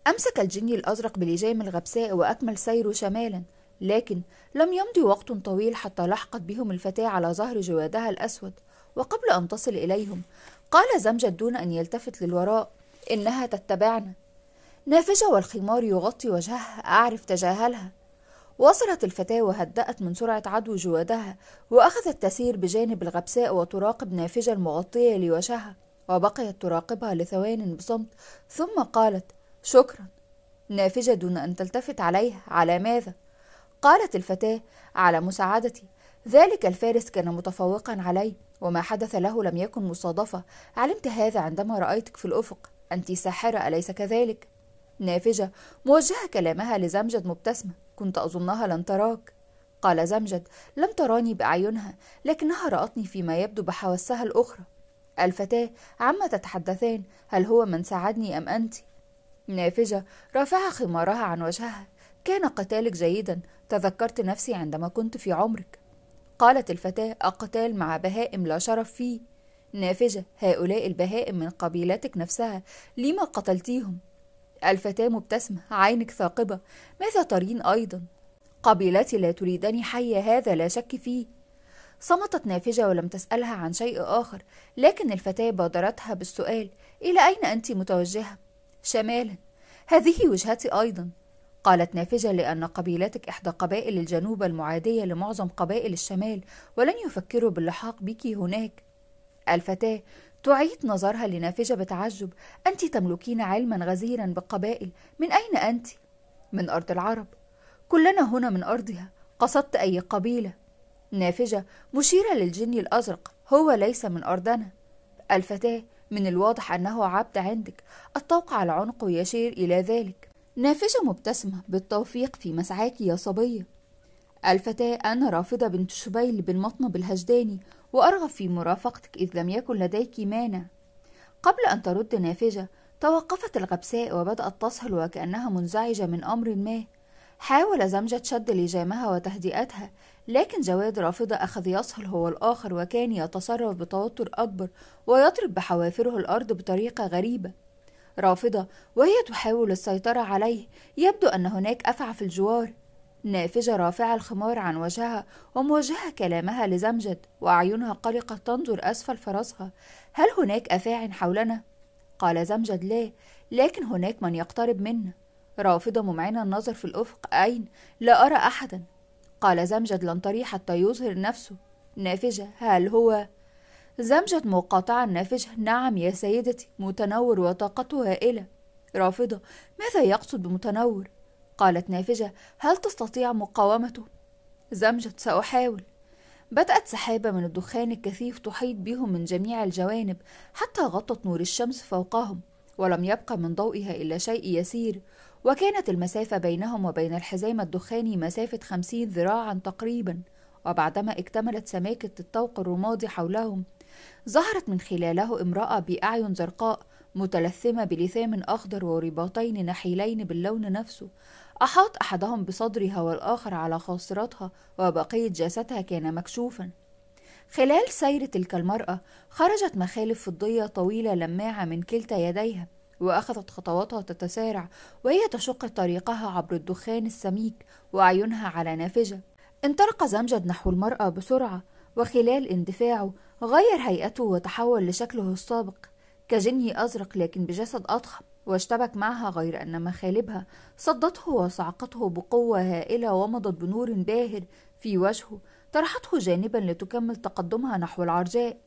أمسك الجني الأزرق بلجام الغبساء وأكمل سيره شمالا لكن لم يمض وقت طويل حتى لحقت بهم الفتاة على ظهر جوادها الأسود وقبل أن تصل إليهم قال زمجد دون أن يلتفت للوراء إنها تتبعنا نافجة والخمار يغطي وجهها أعرف تجاهلها وصلت الفتاة وهدأت من سرعة عدو جوادها وأخذت تسير بجانب الغبساء وتراقب نافجة المغطية لوجهها وبقيت تراقبها لثوان بصمت ثم قالت شكرا نافجة دون أن تلتفت عليها على ماذا قالت الفتاة على مساعدتي ذلك الفارس كان متفوقا علي وما حدث له لم يكن مصادفة علمت هذا عندما رأيتك في الأفق أنت ساحرة أليس كذلك؟ نافجة موجهة كلامها لزمجد مبتسمة كنت أظنها لن تراك قال زمجد لم تراني بأعينها لكنها رأتني فيما يبدو بحواسها الأخرى الفتاة عما تتحدثان هل هو من ساعدني أم أنت؟ نافجة رافعة خمارها عن وجهها كان قتالك جيدا تذكرت نفسي عندما كنت في عمرك قالت الفتاة أقتال مع بهائم لا شرف فيه نافجة هؤلاء البهائم من قبيلتك نفسها لما قتلتيهم الفتاة مبتسمة عينك ثاقبة ماذا ترين أيضا قبيلتي لا تريدني حية هذا لا شك فيه صمتت نافجة ولم تسألها عن شيء آخر لكن الفتاة بادرتها بالسؤال إلى أين أنت متوجهة؟ شمالا هذه وجهتي أيضا قالت نافجة لأن قبيلتك إحدى قبائل الجنوب المعادية لمعظم قبائل الشمال ولن يفكروا باللحاق بك هناك الفتاة تعيد نظرها لنافجة بتعجب أنت تملكين علما غزيرا بالقبائل من أين أنت؟ من أرض العرب كلنا هنا من أرضها قصدت أي قبيلة نافجة مشيرة للجني الأزرق هو ليس من أرضنا الفتاة من الواضح أنه عبد عندك الطوق على عنقه يشير إلى ذلك نافشة مبتسمة بالتوفيق في مسعاك يا صبية الفتاة أنا رافضة بنت شبيل بن مطنب الهجداني وأرغب في مرافقتك إذ لم يكن لديك مانع قبل أن ترد نافجة توقفت الغبساء وبدأت تصهل وكأنها منزعجة من أمر ما حاول زمجة شد لجامها وتهدئتها لكن جواد رافضة أخذ يصهل هو الآخر وكان يتصرف بتوتر أكبر ويضرب بحوافره الأرض بطريقة غريبة رافضة وهي تحاول السيطرة عليه يبدو أن هناك أفعى في الجوار نافجة رافعة الخمار عن وجهها وموجهة كلامها لزمجد وأعينها قلقة تنظر أسفل فرسها هل هناك أفاع حولنا؟ قال زمجد لا لكن هناك من يقترب منا رافضة ممعنة النظر في الأفق أين؟ لا أرى أحدا قال زمجد لن تريح حتى يظهر نفسه نافجة هل هو؟ زمجة مقاطعة النافج نعم يا سيدتي متنور وطاقته هائلة رافضة ماذا يقصد بمتنور؟ قالت نافجة هل تستطيع مقاومته؟ زمجة سأحاول بدأت سحابة من الدخان الكثيف تحيط بهم من جميع الجوانب حتى غطت نور الشمس فوقهم ولم يبقى من ضوئها إلا شيء يسير وكانت المسافة بينهم وبين الحزام الدخاني مسافة خمسين ذراعا تقريبا وبعدما اكتملت سماكة الطوق الرمادي حولهم ظهرت من خلاله امرأة بأعين زرقاء متلثمة بلثام أخضر ورباطين نحيلين باللون نفسه أحاط أحدهم بصدرها والآخر على خاصرتها وبقية جسدها كان مكشوفا خلال سير تلك المرأة خرجت مخالب فضية طويلة لماعة من كلتا يديها وأخذت خطواتها تتسارع وهي تشق طريقها عبر الدخان السميك وعيونها على نافجه انطلق زمجد نحو المرأة بسرعة وخلال اندفاعه غير هيئته وتحول لشكله السابق كجني أزرق لكن بجسد أضخم واشتبك معها غير أن مخالبها صدته وصعقته بقوة هائلة ومضت بنور باهر في وجهه طرحته جانبا لتكمل تقدمها نحو العرجاء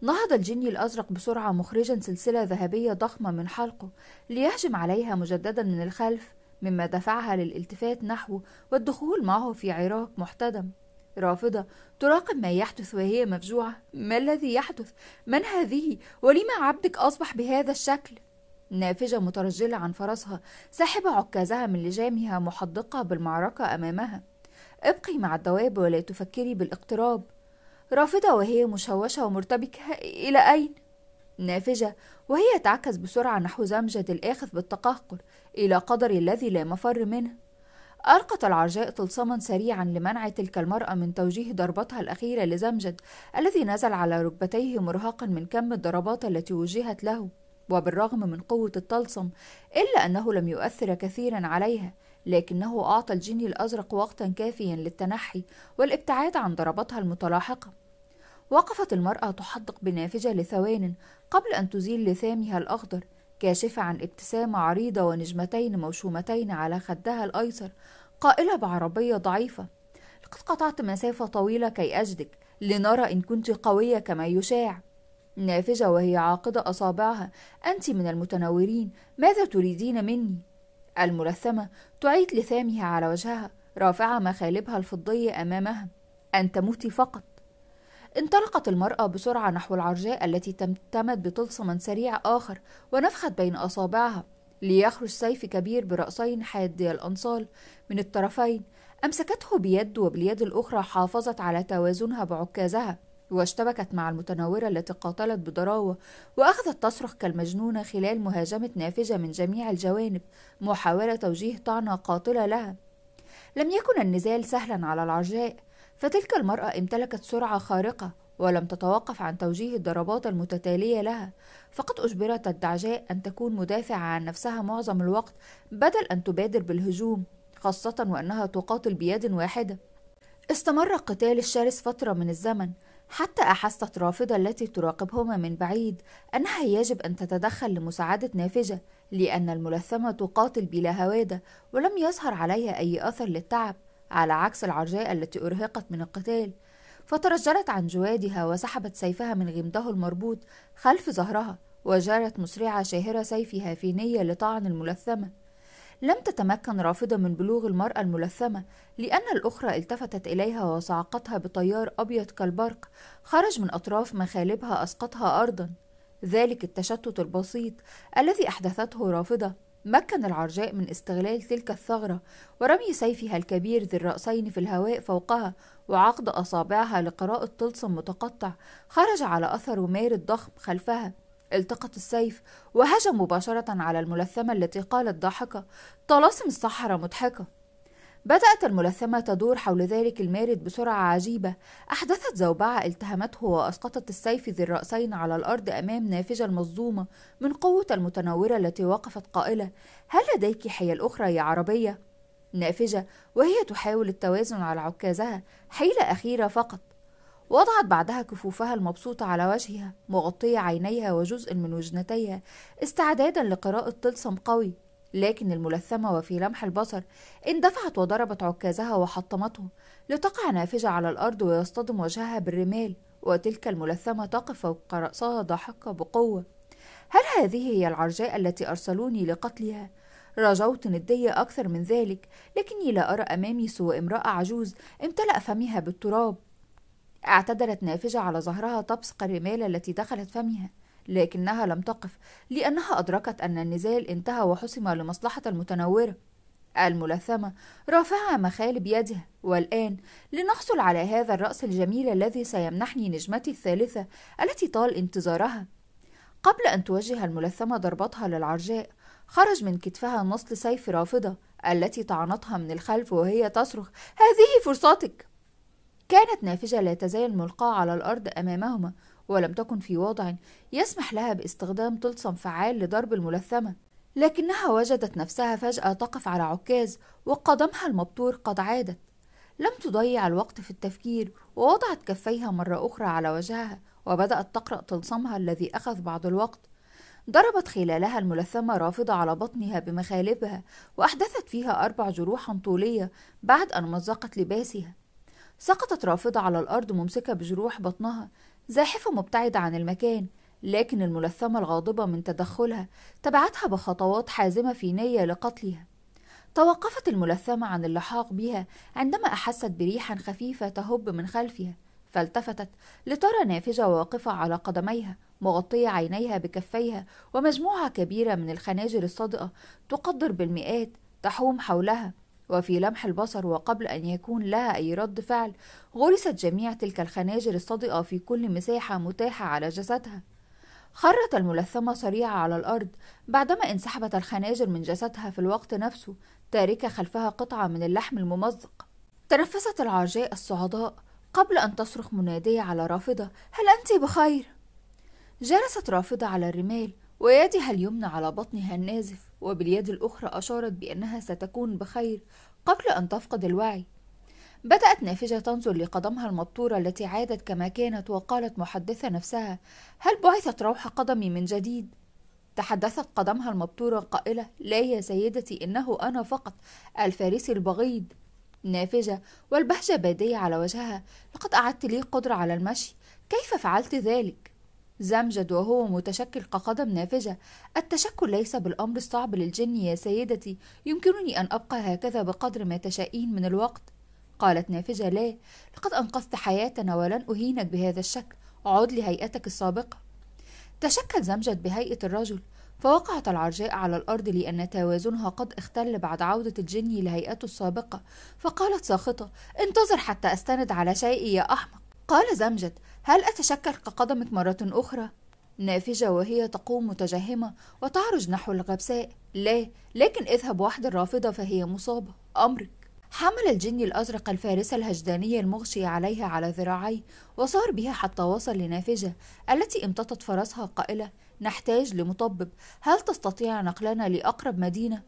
نهض الجني الأزرق بسرعة مخرجا سلسلة ذهبية ضخمة من حلقه ليهجم عليها مجددا من الخلف مما دفعها للالتفات نحوه والدخول معه في عراك محتدم رافضة تراقب ما يحدث وهي مفجوعة ما الذي يحدث؟ من هذه؟ ولم عبدك أصبح بهذا الشكل؟ نافجة مترجلة عن فرسها ساحبة عكازها من لجامها محدقة بالمعركة أمامها ابقي مع الدواب ولا تفكري بالاقتراب رافضة وهي مشوشة ومرتبكة إلى أين؟ نافجة وهي تعكس بسرعة نحو زمجة الآخذ بالتقهقر إلى قدر الذي لا مفر منه ألقت العرجاء طلسما سريعا لمنع تلك المرأة من توجيه ضربتها الأخيرة لزمجد الذي نزل على ركبتيه مرهقا من كم الضربات التي وجهت له وبالرغم من قوة الطلسم إلا أنه لم يؤثر كثيرا عليها لكنه أعطى الجني الأزرق وقتا كافيا للتنحي والابتعاد عن ضربتها المتلاحقة وقفت المرأة تحدق بنافجة لثوان قبل أن تزيل لثامها الأخضر كاشفة عن ابتسامة عريضة ونجمتين موشومتين على خدها الأيسر قائلة بعربية ضعيفة لقد قطعت مسافة طويلة كي أجدك لنرى إن كنت قوية كما يشاع نافجة وهي عاقدة أصابعها أنت من المتنورين ماذا تريدين مني؟ الملثمة تعيد لثامها على وجهها رافعة مخالبها الفضية أمامها أن تموتي فقط انطلقت المرأة بسرعة نحو العرجاء التي تمتمت بطلسم سريع آخر ونفخت بين أصابعها ليخرج سيف كبير برأسين حادي الأنصال من الطرفين أمسكته بيد وباليد الأخرى حافظت على توازنها بعكازها واشتبكت مع المتناورة التي قاتلت بضراوة وأخذت تصرخ كالمجنونة خلال مهاجمة نافجة من جميع الجوانب محاولة توجيه طعنة قاتلة لها لم يكن النزال سهلا على العرجاء فتلك المرأة امتلكت سرعة خارقة ولم تتوقف عن توجيه الضربات المتتالية لها فقد أجبرت الدعجاء أن تكون مدافعة عن نفسها معظم الوقت بدل أن تبادر بالهجوم خاصة وأنها تقاتل بيد واحدة استمر القتال الشرس فترة من الزمن حتى أحست رافضة التي تراقبهما من بعيد أنها يجب أن تتدخل لمساعدة نافجة لأن الملثمة تقاتل بلا هوادة ولم يظهر عليها أي أثر للتعب على عكس العرجاء التي أرهقت من القتال فترجلت عن جوادها وسحبت سيفها من غمده المربوط خلف ظهرها وجرت مسرعة شاهرة سيفها في نية لطعن الملثمة لم تتمكن رافضة من بلوغ المرأة الملثمة لأن الأخرى التفتت إليها وصعقتها بطيار أبيض كالبرق خرج من أطراف مخالبها أسقطها أرضا ذلك التشتت البسيط الذي أحدثته رافضة مكن العرجاء من استغلال تلك الثغرة ورمي سيفها الكبير ذي الرأسين في الهواء فوقها وعقد أصابعها لقراءة طلسم متقطع خرج على أثر مير الضخم خلفها التقط السيف وهجم مباشرة على الملثمة التي قالت ضاحكة طلاسم الصحراء مضحكة بدأت الملثمة تدور حول ذلك المارد بسرعة عجيبة أحدثت زوبعة التهمته وأسقطت السيف ذي الرأسين على الأرض أمام نافجة المصدومة من قوة المتنورة التي وقفت قائلة هل لديك حيل أخرى يا عربية؟ نافجة وهي تحاول التوازن على عكازها حيلة أخيرة فقط وضعت بعدها كفوفها المبسوطة على وجهها مغطية عينيها وجزء من وجنتيها استعدادا لقراءة طلسم قوي لكن الملثمة وفي لمح البصر اندفعت وضربت عكازها وحطمته لتقع نافجة على الأرض ويصطدم وجهها بالرمال وتلك الملثمة تقف فوق رأسها ضاحكة بقوة هل هذه هي العرجاء التي أرسلوني لقتلها؟ رجوت ندية أكثر من ذلك لكني لا أرى أمامي سوى امرأة عجوز امتلأ فمها بالتراب اعتدلت نافجة على ظهرها تبصق الرمال التي دخلت فمها لكنها لم تقف لأنها أدركت أن النزال انتهى وحسم لمصلحة المتنورة الملثمة رافعة مخالب يدها والآن لنحصل على هذا الرأس الجميل الذي سيمنحني نجمتي الثالثة التي طال انتظارها قبل أن توجه الملثمة ضربتها للعرجاء خرج من كتفها نصل سيف رافضة التي طعنتها من الخلف وهي تصرخ هذه فرصتك كانت نافجة لا تزال ملقاة على الأرض أمامهما ولم تكن في وضع يسمح لها باستخدام طلسم فعال لضرب الملثمة لكنها وجدت نفسها فجأة تقف على عكاز وقدمها المبتور قد عادت لم تضيع الوقت في التفكير ووضعت كفيها مرة أخرى على وجهها وبدأت تقرأ طلسمها الذي أخذ بعض الوقت ضربت خلالها الملثمة رافضة على بطنها بمخالبها وأحدثت فيها أربع جروح طولية بعد أن مزقت لباسها سقطت رافضة على الأرض ممسكة بجروح بطنها زاحفة مبتعدة عن المكان لكن الملثمة الغاضبة من تدخلها تبعتها بخطوات حازمة في نية لقتلها توقفت الملثمة عن اللحاق بها عندما أحست بريحا خفيفة تهب من خلفها فالتفتت لترى نافجة واقفة على قدميها مغطية عينيها بكفيها ومجموعة كبيرة من الخناجر الصادئة تقدر بالمئات تحوم حولها وفي لمح البصر وقبل أن يكون لها أي رد فعل غرست جميع تلك الخناجر الصدئة في كل مساحة متاحة على جسدها خرت الملثمة سريعة على الأرض بعدما انسحبت الخناجر من جسدها في الوقت نفسه تاركة خلفها قطعة من اللحم الممزق تنفست العرجاء الصعداء قبل أن تصرخ منادية على رافضة هل أنت بخير؟ جلست رافضة على الرمال ويدها اليمنى على بطنها النازف وباليد الأخرى أشارت بأنها ستكون بخير قبل أن تفقد الوعي بدأت نافجة تنظر لقدمها المبتورة التي عادت كما كانت وقالت محدثة نفسها هل بعثت روح قدمي من جديد؟ تحدثت قدمها المبتورة قائلة لا يا سيدتي إنه أنا فقط الفارسي البغيض نافجة والبهجة بادية على وجهها لقد أعدت لي قدرة على المشي كيف فعلت ذلك؟ زمجد وهو متشكل كقدم نافجة التشكل ليس بالأمر الصعب للجن يا سيدتي يمكنني أن أبقى هكذا بقدر ما تشائين من الوقت قالت نافجة لا لقد أنقذت حياتنا ولن أهينك بهذا الشكل عد لهيئتك السابقة تشكل زمجد بهيئة الرجل فوقعت العرجاء على الأرض لأن توازنها قد اختل بعد عودة الجني لهيئته السابقة فقالت ساخطة انتظر حتى أستند على شيء يا أحمق قال زمجد هل أتشكل كقدمك مرة أخرى؟ نافجة وهي تقوم متجهمة وتعرج نحو الغبساء لا لكن اذهب وحد الرافضة فهي مصابة أمرك حمل الجني الأزرق الفارسة الهجدانية المغشي عليها على ذراعيه وصار بها حتى وصل لنافجة التي امتطت فرسها قائلة نحتاج لمطبب هل تستطيع نقلنا لأقرب مدينة؟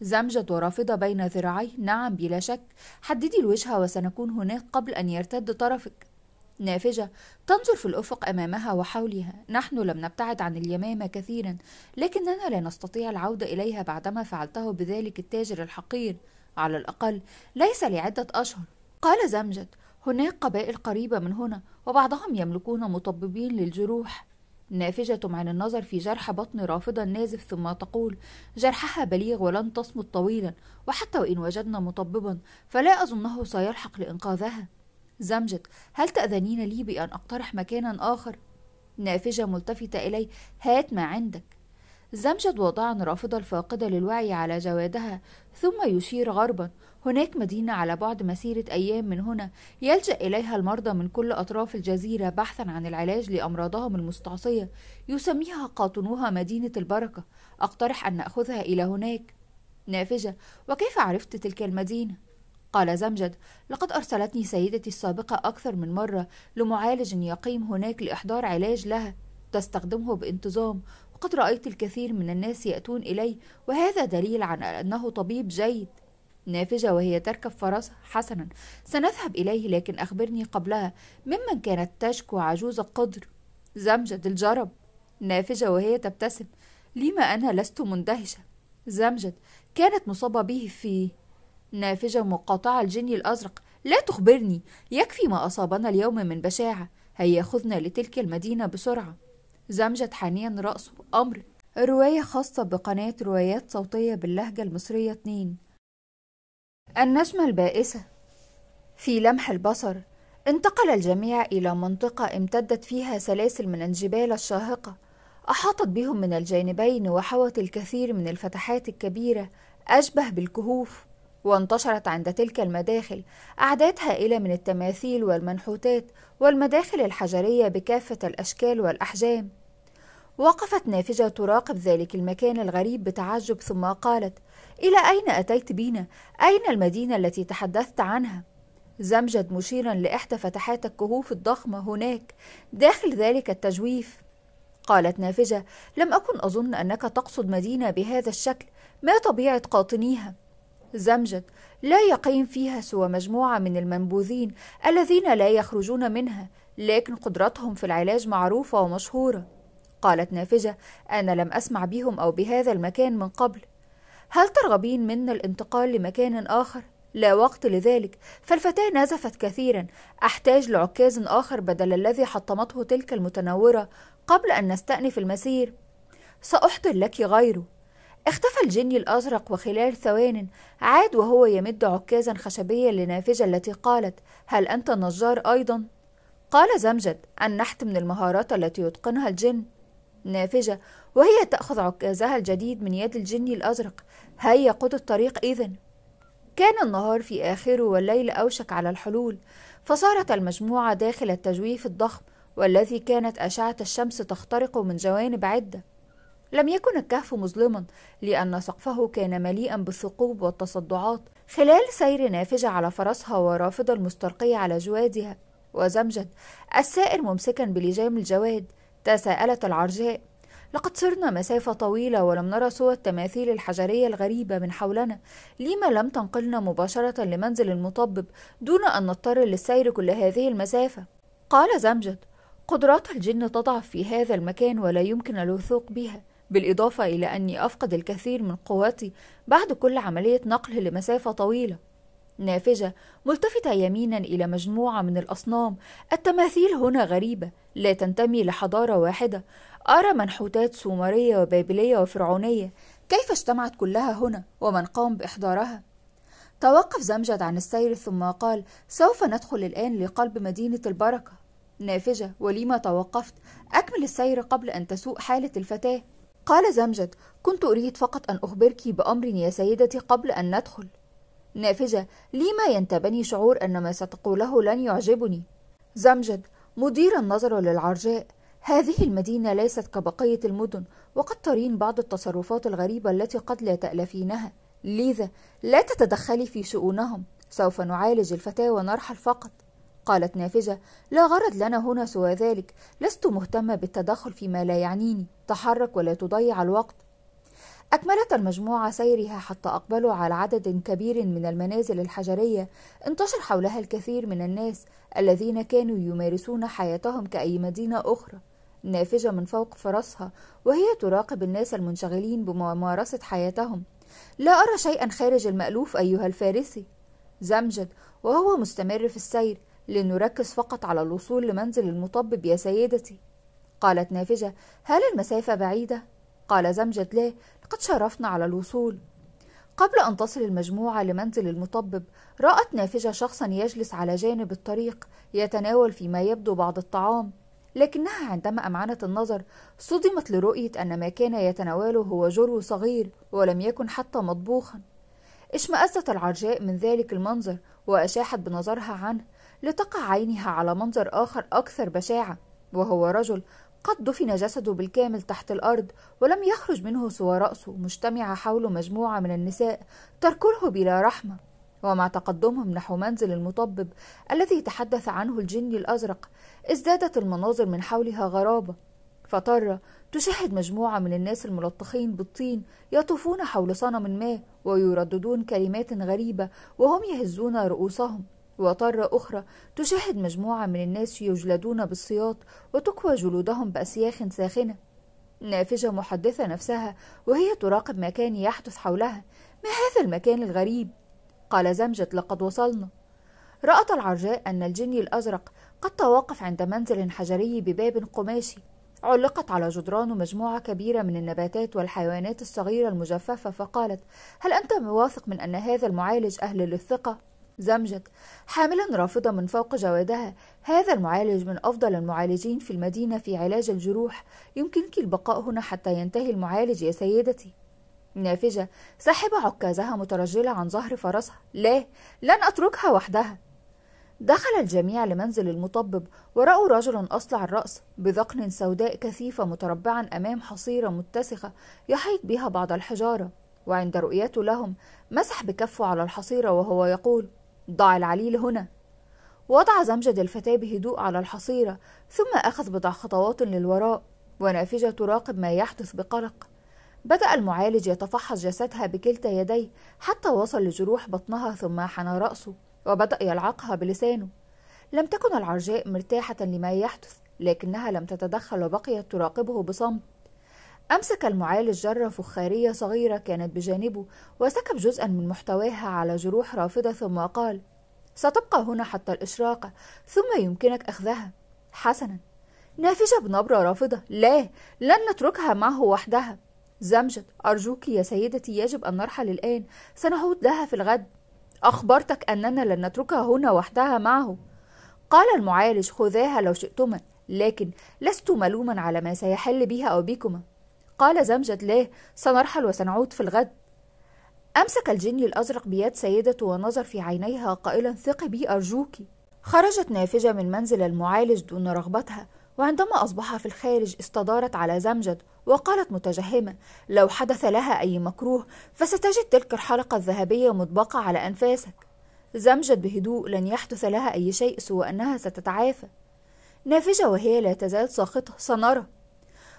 زمجد ورافضة بين ذراعيه نعم بلا شك حددي الوجهة وسنكون هناك قبل أن يرتد طرفك نافجة تنظر في الأفق أمامها وحولها نحن لم نبتعد عن اليمامة كثيرا لكننا لا نستطيع العودة إليها بعدما فعلته بذلك التاجر الحقير على الأقل ليس لعدة أشهر قال زمجد هناك قبائل قريبة من هنا وبعضهم يملكون مطببين للجروح نافجة عن النظر في جرح بطن رافضة النازف ثم تقول جرحها بليغ ولن تصمت طويلا وحتى وإن وجدنا مطببا فلا أظنه سيلحق لإنقاذها زمجد هل تأذنين لي بأن أقترح مكانا آخر؟ نافجة ملتفتة إلي هات ما عندك زمجد وضعا رافضة الفاقدة للوعي على جوادها ثم يشير غربا هناك مدينة على بعد مسيرة أيام من هنا يلجأ إليها المرضى من كل أطراف الجزيرة بحثا عن العلاج لأمراضهم المستعصية يسميها قاطنوها مدينة البركة أقترح أن نأخذها إلى هناك نافجة وكيف عرفت تلك المدينة؟ قال زمجد لقد أرسلتني سيدتي السابقة أكثر من مرة لمعالج يقيم هناك لإحضار علاج لها تستخدمه بانتظام وقد رأيت الكثير من الناس يأتون إلي وهذا دليل عن أنه طبيب جيد نافجة وهي تركب فرسها حسنا سنذهب إليه لكن أخبرني قبلها ممن كانت تشكو عجوز القدر زمجد الجرب نافجة وهي تبتسم لما أنا لست مندهشة زمجد كانت مصابة به في نافجة مقاطعة الجني الأزرق لا تخبرني يكفي ما أصابنا اليوم من بشاعة هيا خذنا لتلك المدينة بسرعة زمجت حانيا رأسه أمر رواية خاصة بقناة روايات صوتية باللهجة المصرية 2 النجمة البائسة في لمح البصر انتقل الجميع إلى منطقة امتدت فيها سلاسل من الجبال الشاهقة أحاطت بهم من الجانبين وحوت الكثير من الفتحات الكبيرة أشبه بالكهوف وانتشرت عند تلك المداخل أعداد هائلة من التماثيل والمنحوتات والمداخل الحجرية بكافة الأشكال والأحجام وقفت نافجة تراقب ذلك المكان الغريب بتعجب ثم قالت إلى أين أتيت بينا؟ أين المدينة التي تحدثت عنها؟ زمجد مشيرا لإحدى فتحات الكهوف الضخمة هناك داخل ذلك التجويف قالت نافجة لم أكن أظن أنك تقصد مدينة بهذا الشكل ما طبيعة قاطنيها؟ زمجد لا يقيم فيها سوى مجموعة من المنبوذين الذين لا يخرجون منها لكن قدرتهم في العلاج معروفة ومشهورة قالت نافجة أنا لم أسمع بهم أو بهذا المكان من قبل هل ترغبين منا الانتقال لمكان آخر؟ لا وقت لذلك فالفتاة نزفت كثيرا أحتاج لعكاز آخر بدل الذي حطمته تلك المتنورة قبل أن نستأنف المسير سأحضر لك غيره اختفى الجني الأزرق وخلال ثوان عاد وهو يمد عكازا خشبيا لنافجة التي قالت هل أنت النجار أيضا؟ قال زمجد النحت من المهارات التي يتقنها الجن نافجة وهي تأخذ عكازها الجديد من يد الجني الأزرق هيا قد الطريق إذن كان النهار في آخره والليل أوشك على الحلول فصارت المجموعة داخل التجويف الضخم والذي كانت أشعة الشمس تخترق من جوانب عدة لم يكن الكهف مظلما لأن سقفه كان مليئا بالثقوب والتصدعات خلال سير نافجة على فرسها ورافضة المسترقية على جوادها وزمجد السائر ممسكا بلجام الجواد تساءلت العرجاء لقد صرنا مسافة طويلة ولم نرى سوى التماثيل الحجرية الغريبة من حولنا لما لم تنقلنا مباشرة لمنزل المطبب دون أن نضطر للسير كل هذه المسافة قال زمجد قدرات الجن تضعف في هذا المكان ولا يمكن الوثوق بها بالإضافة إلى أني أفقد الكثير من قوتي بعد كل عملية نقل لمسافة طويلة نافجة ملتفتة يمينا إلى مجموعة من الأصنام التماثيل هنا غريبة لا تنتمي لحضارة واحدة أرى منحوتات سومرية وبابلية وفرعونية كيف اجتمعت كلها هنا ومن قام بإحضارها توقف زمجد عن السير ثم قال سوف ندخل الآن لقلب مدينة البركة نافجة ولما توقفت أكمل السير قبل أن تسوء حالة الفتاة قال زمجد كنت أريد فقط أن أخبرك بأمر يا سيدتي قبل أن ندخل نافجة لي ما ينتابني شعور أن ما ستقوله لن يعجبني زمجد مدير النظر للعرجاء هذه المدينة ليست كبقية المدن وقد ترين بعض التصرفات الغريبة التي قد لا تألفينها لذا لا تتدخلي في شؤونهم سوف نعالج الفتاة ونرحل فقط قالت نافجة لا غرض لنا هنا سوى ذلك لست مهتمة بالتدخل فيما لا يعنيني تحرك ولا تضيع الوقت أكملت المجموعة سيرها حتى أقبلوا على عدد كبير من المنازل الحجرية انتشر حولها الكثير من الناس الذين كانوا يمارسون حياتهم كأي مدينة أخرى نافجة من فوق فرسها وهي تراقب الناس المنشغلين بممارسة حياتهم لا أرى شيئا خارج المألوف أيها الفارسي زمجد وهو مستمر في السير لنركز فقط على الوصول لمنزل المطبب يا سيدتي قالت نافجة هل المسافة بعيدة؟ قال زمجد لا لقد شرفنا على الوصول قبل أن تصل المجموعة لمنزل المطبب رأت نافجة شخصا يجلس على جانب الطريق يتناول فيما يبدو بعض الطعام لكنها عندما أمعنت النظر صدمت لرؤية أن ما كان يتناوله هو جرو صغير ولم يكن حتى مطبوخا اشمأزت العرجاء من ذلك المنظر وأشاحت بنظرها عنه لتقع عينها على منظر آخر أكثر بشاعة وهو رجل قد دفن جسده بالكامل تحت الأرض ولم يخرج منه سوى رأسه مجتمعة حوله مجموعة من النساء تركله بلا رحمة ومع تقدمهم نحو منزل المطبب الذي تحدث عنه الجني الأزرق ازدادت المناظر من حولها غرابة فطر تشاهد مجموعة من الناس الملطخين بالطين يطوفون حول صنم ما ويرددون كلمات غريبة وهم يهزون رؤوسهم وطارة أخرى تشاهد مجموعة من الناس يجلدون بالسياط وتكوى جلودهم بأسياخ ساخنة نافجة محدثة نفسها وهي تراقب ما كان يحدث حولها ما هذا المكان الغريب؟ قال زمجت لقد وصلنا رأت العرجاء أن الجني الأزرق قد توقف عند منزل حجري بباب قماشي علقت على جدرانه مجموعة كبيرة من النباتات والحيوانات الصغيرة المجففة فقالت هل أنت مواثق من أن هذا المعالج أهل للثقة؟ زمجت حاملا رافضة من فوق جوادها هذا المعالج من أفضل المعالجين في المدينة في علاج الجروح يمكنك البقاء هنا حتى ينتهي المعالج يا سيدتي نافجة سحب عكازها مترجلة عن ظهر فرسها لا لن أتركها وحدها دخل الجميع لمنزل المطبب ورأوا رجلا أصلع الرأس بذقن سوداء كثيفة متربعا أمام حصيرة متسخة يحيط بها بعض الحجارة وعند رؤيته لهم مسح بكفه على الحصيرة وهو يقول ضع العليل هنا وضع زمجد الفتاة بهدوء على الحصيرة ثم أخذ بضع خطوات للوراء ونافجة تراقب ما يحدث بقلق بدأ المعالج يتفحص جسدها بكلتا يديه حتى وصل لجروح بطنها ثم حنى رأسه وبدأ يلعقها بلسانه لم تكن العرجاء مرتاحة لما يحدث لكنها لم تتدخل وبقيت تراقبه بصمت أمسك المعالج جرة فخارية صغيرة كانت بجانبه وسكب جزءا من محتواها على جروح رافضة ثم قال ستبقى هنا حتى الإشراق ثم يمكنك أخذها حسنا نافشة بنبرة رافضة لا لن نتركها معه وحدها زمجد أرجوك يا سيدتي يجب أن نرحل الآن سنعود لها في الغد أخبرتك أننا لن نتركها هنا وحدها معه قال المعالج خذاها لو شئتما لكن لست ملوما على ما سيحل بها أو بكما قال زمجد له سنرحل وسنعود في الغد أمسك الجني الأزرق بيد سيدته ونظر في عينيها قائلا ثقي بي أرجوك خرجت نافجة من منزل المعالج دون رغبتها وعندما أصبح في الخارج استدارت على زمجد وقالت متجهمة لو حدث لها أي مكروه فستجد تلك الحلقة الذهبية مطبقة على أنفاسك زمجد بهدوء لن يحدث لها أي شيء سوى أنها ستتعافى نافجة وهي لا تزال ساخطة سنرى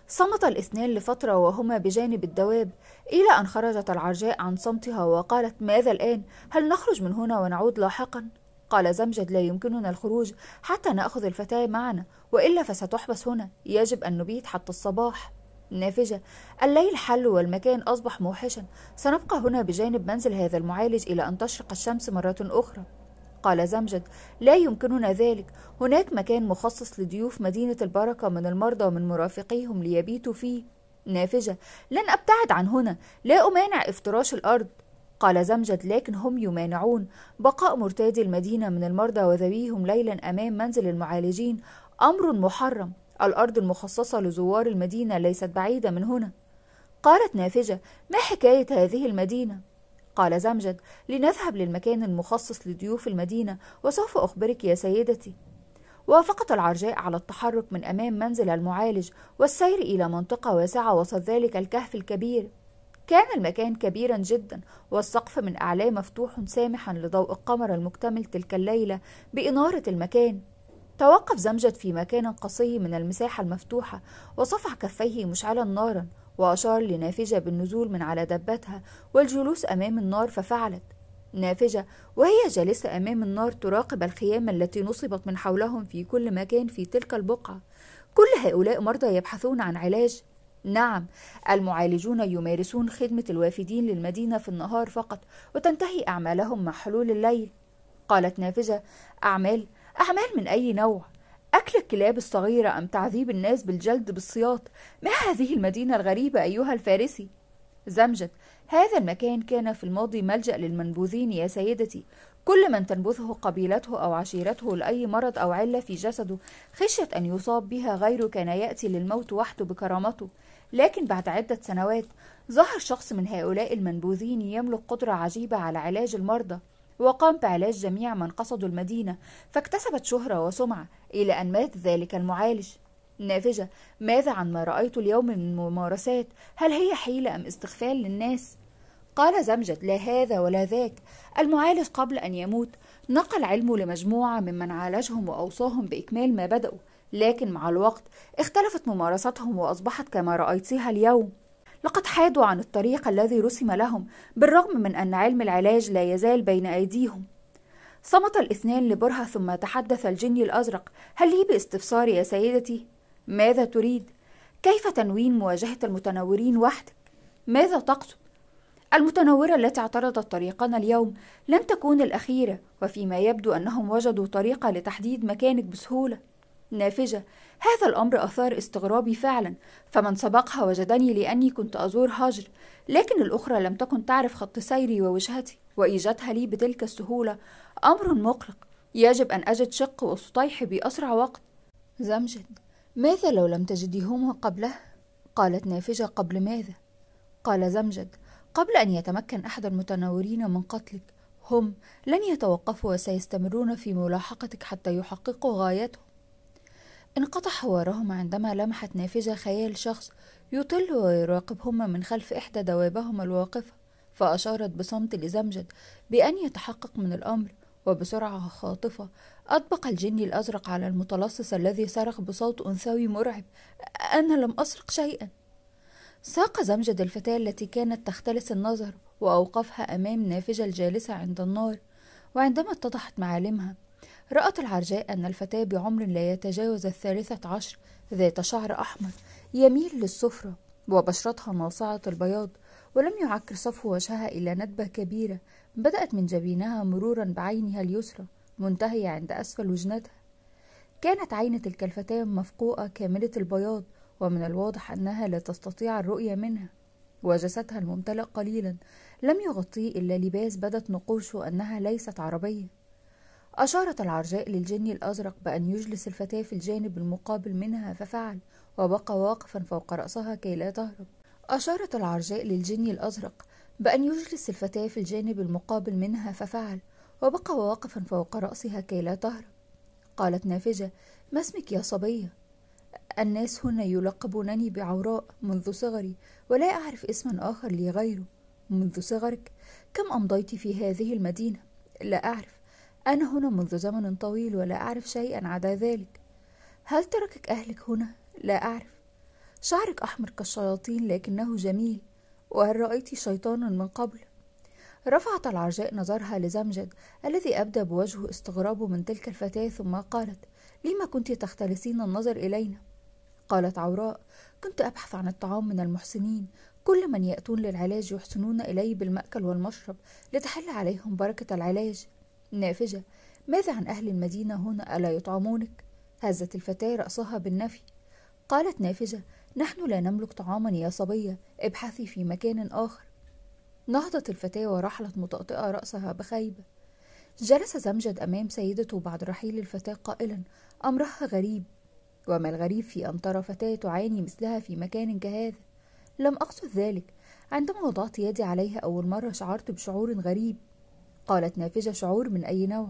صمت الاثنان لفترة وهما بجانب الدواب إلى أن خرجت العرجاء عن صمتها وقالت ماذا الآن؟ هل نخرج من هنا ونعود لاحقا؟ قال زمجد لا يمكننا الخروج حتى نأخذ الفتاة معنا وإلا فستحبس هنا يجب أن نبيت حتى الصباح نافجة الليل حل والمكان أصبح موحشا سنبقى هنا بجانب منزل هذا المعالج إلى أن تشرق الشمس مرة أخرى قال زمجد لا يمكننا ذلك هناك مكان مخصص لضيوف مدينة البركة من المرضى ومن مرافقيهم ليبيتوا فيه نافجة لن أبتعد عن هنا لا أمانع افتراش الأرض قال زمجد لكن هم يمانعون بقاء مرتادي المدينة من المرضى وذويهم ليلا أمام منزل المعالجين أمر محرم الأرض المخصصة لزوار المدينة ليست بعيدة من هنا قالت نافجة ما حكاية هذه المدينة قال زمجد لنذهب للمكان المخصص لضيوف المدينة وسوف أخبرك يا سيدتي وافقت العرجاء على التحرك من أمام منزل المعالج والسير إلى منطقة واسعة وسط ذلك الكهف الكبير كان المكان كبيرا جدا والسقف من أعلاه مفتوح سامحا لضوء القمر المكتمل تلك الليلة بإنارة المكان توقف زمجد في مكان قصي من المساحة المفتوحة وصفع كفيه مشعلا نارا وأشار لنافجة بالنزول من على دبتها والجلوس أمام النار ففعلت نافجة وهي جالسة أمام النار تراقب الخيام التي نصبت من حولهم في كل مكان في تلك البقعة كل هؤلاء مرضى يبحثون عن علاج نعم المعالجون يمارسون خدمة الوافدين للمدينة في النهار فقط وتنتهي أعمالهم مع حلول الليل قالت نافجة أعمال أعمال من أي نوع أكل الكلاب الصغيرة أم تعذيب الناس بالجلد بالسياط ما هذه المدينة الغريبة أيها الفارسي زمجد هذا المكان كان في الماضي ملجأ للمنبوذين يا سيدتي كل من تنبذه قبيلته أو عشيرته لأي مرض أو علة في جسده خشية أن يصاب بها غيره كان يأتي للموت وحده بكرامته لكن بعد عدة سنوات ظهر شخص من هؤلاء المنبوذين يملك قدرة عجيبة على علاج المرضى وقام بعلاج جميع من قصدوا المدينة فاكتسبت شهرة وسمعة إلى أن مات ذلك المعالج نافجة ماذا عن ما رأيت اليوم من ممارسات هل هي حيلة أم استغفال للناس؟ قال زمجد لا هذا ولا ذاك المعالج قبل أن يموت نقل علمه لمجموعة ممن عالجهم وأوصاهم بإكمال ما بدأوا لكن مع الوقت اختلفت ممارساتهم وأصبحت كما رأيتها اليوم لقد حادوا عن الطريق الذي رسم لهم بالرغم من أن علم العلاج لا يزال بين أيديهم صمت الاثنان لبرهة ثم تحدث الجني الأزرق هل لي باستفسار يا سيدتي؟ ماذا تريد؟ كيف تنوين مواجهة المتنورين وحدك؟ ماذا تقصد؟ المتنورة التي اعترضت طريقنا اليوم لن تكون الأخيرة وفيما يبدو أنهم وجدوا طريقة لتحديد مكانك بسهولة نافجة هذا الأمر أثار استغرابي فعلا فمن سبقها وجدني لأني كنت أزور هاجر لكن الأخرى لم تكن تعرف خط سيري ووجهتي وإيجادها لي بتلك السهولة أمر مقلق يجب أن أجد شق وسطيح بأسرع وقت زمجد ماذا لو لم تجديهما قبله؟ قالت نافجة قبل ماذا؟ قال زمجد قبل أن يتمكن أحد المتناورين من قتلك هم لن يتوقفوا وسيستمرون في ملاحقتك حتى يحققوا غايتهم انقطع حوارهما عندما لمحت نافذة خيال شخص يطل ويراقبهما من خلف إحدى دوابهما الواقفة فأشارت بصمت لزمجد بأن يتحقق من الأمر وبسرعة خاطفة أطبق الجني الأزرق على المتلصص الذي صرخ بصوت أنثوي مرعب أنا لم أسرق شيئا ساق زمجد الفتاة التي كانت تختلس النظر وأوقفها أمام نافذة الجالسة عند النار وعندما اتضحت معالمها رأت العرجاء أن الفتاة بعمر لا يتجاوز الثالثة عشر ذات شعر أحمر يميل للسفرة وبشرتها ناصعة البياض ولم يعكر صفو وجهها إلا ندبة كبيرة بدأت من جبينها مرورا بعينها اليسرى منتهية عند أسفل وجنتها كانت عين تلك الفتاة مفقوءة كاملة البياض ومن الواضح أنها لا تستطيع الرؤية منها وجسدها الممتلئ قليلا لم يغطيه إلا لباس بدت نقوشه أنها ليست عربية أشارت العرجاء للجني الأزرق بأن يجلس الفتاة في الجانب المقابل منها ففعل وبقى واقفا فوق رأسها كي لا تهرب أشارت العرجاء للجني الأزرق بأن يجلس الفتاة في الجانب المقابل منها ففعل وبقى واقفا فوق رأسها كي لا تهرب قالت نافجة ما اسمك يا صبية؟ الناس هنا يلقبونني بعوراء منذ صغري ولا أعرف اسما آخر لي غيره منذ صغرك كم أمضيت في هذه المدينة؟ لا أعرف أنا هنا منذ زمن طويل ولا أعرف شيئا عدا ذلك هل تركك أهلك هنا؟ لا أعرف شعرك أحمر كالشياطين لكنه جميل وهل رأيت شيطانا من قبل؟ رفعت العرجاء نظرها لزمجد الذي أبدى بوجهه استغرابه من تلك الفتاة ثم قالت لما كنت تختلسين النظر إلينا؟ قالت عوراء كنت أبحث عن الطعام من المحسنين كل من يأتون للعلاج يحسنون إلي بالمأكل والمشرب لتحل عليهم بركة العلاج نافجة ماذا عن أهل المدينة هنا ألا يطعمونك؟ هزت الفتاة رأسها بالنفي قالت نافجة نحن لا نملك طعاما يا صبية ابحثي في مكان آخر نهضت الفتاة ورحلت مطأطئة رأسها بخيبة جلس زمجد أمام سيدته بعد رحيل الفتاة قائلا أمرها غريب وما الغريب في أن ترى فتاة تعاني مثلها في مكان كهذا لم أقصد ذلك عندما وضعت يدي عليها أول مرة شعرت بشعور غريب قالت نافذة شعور من أي نوع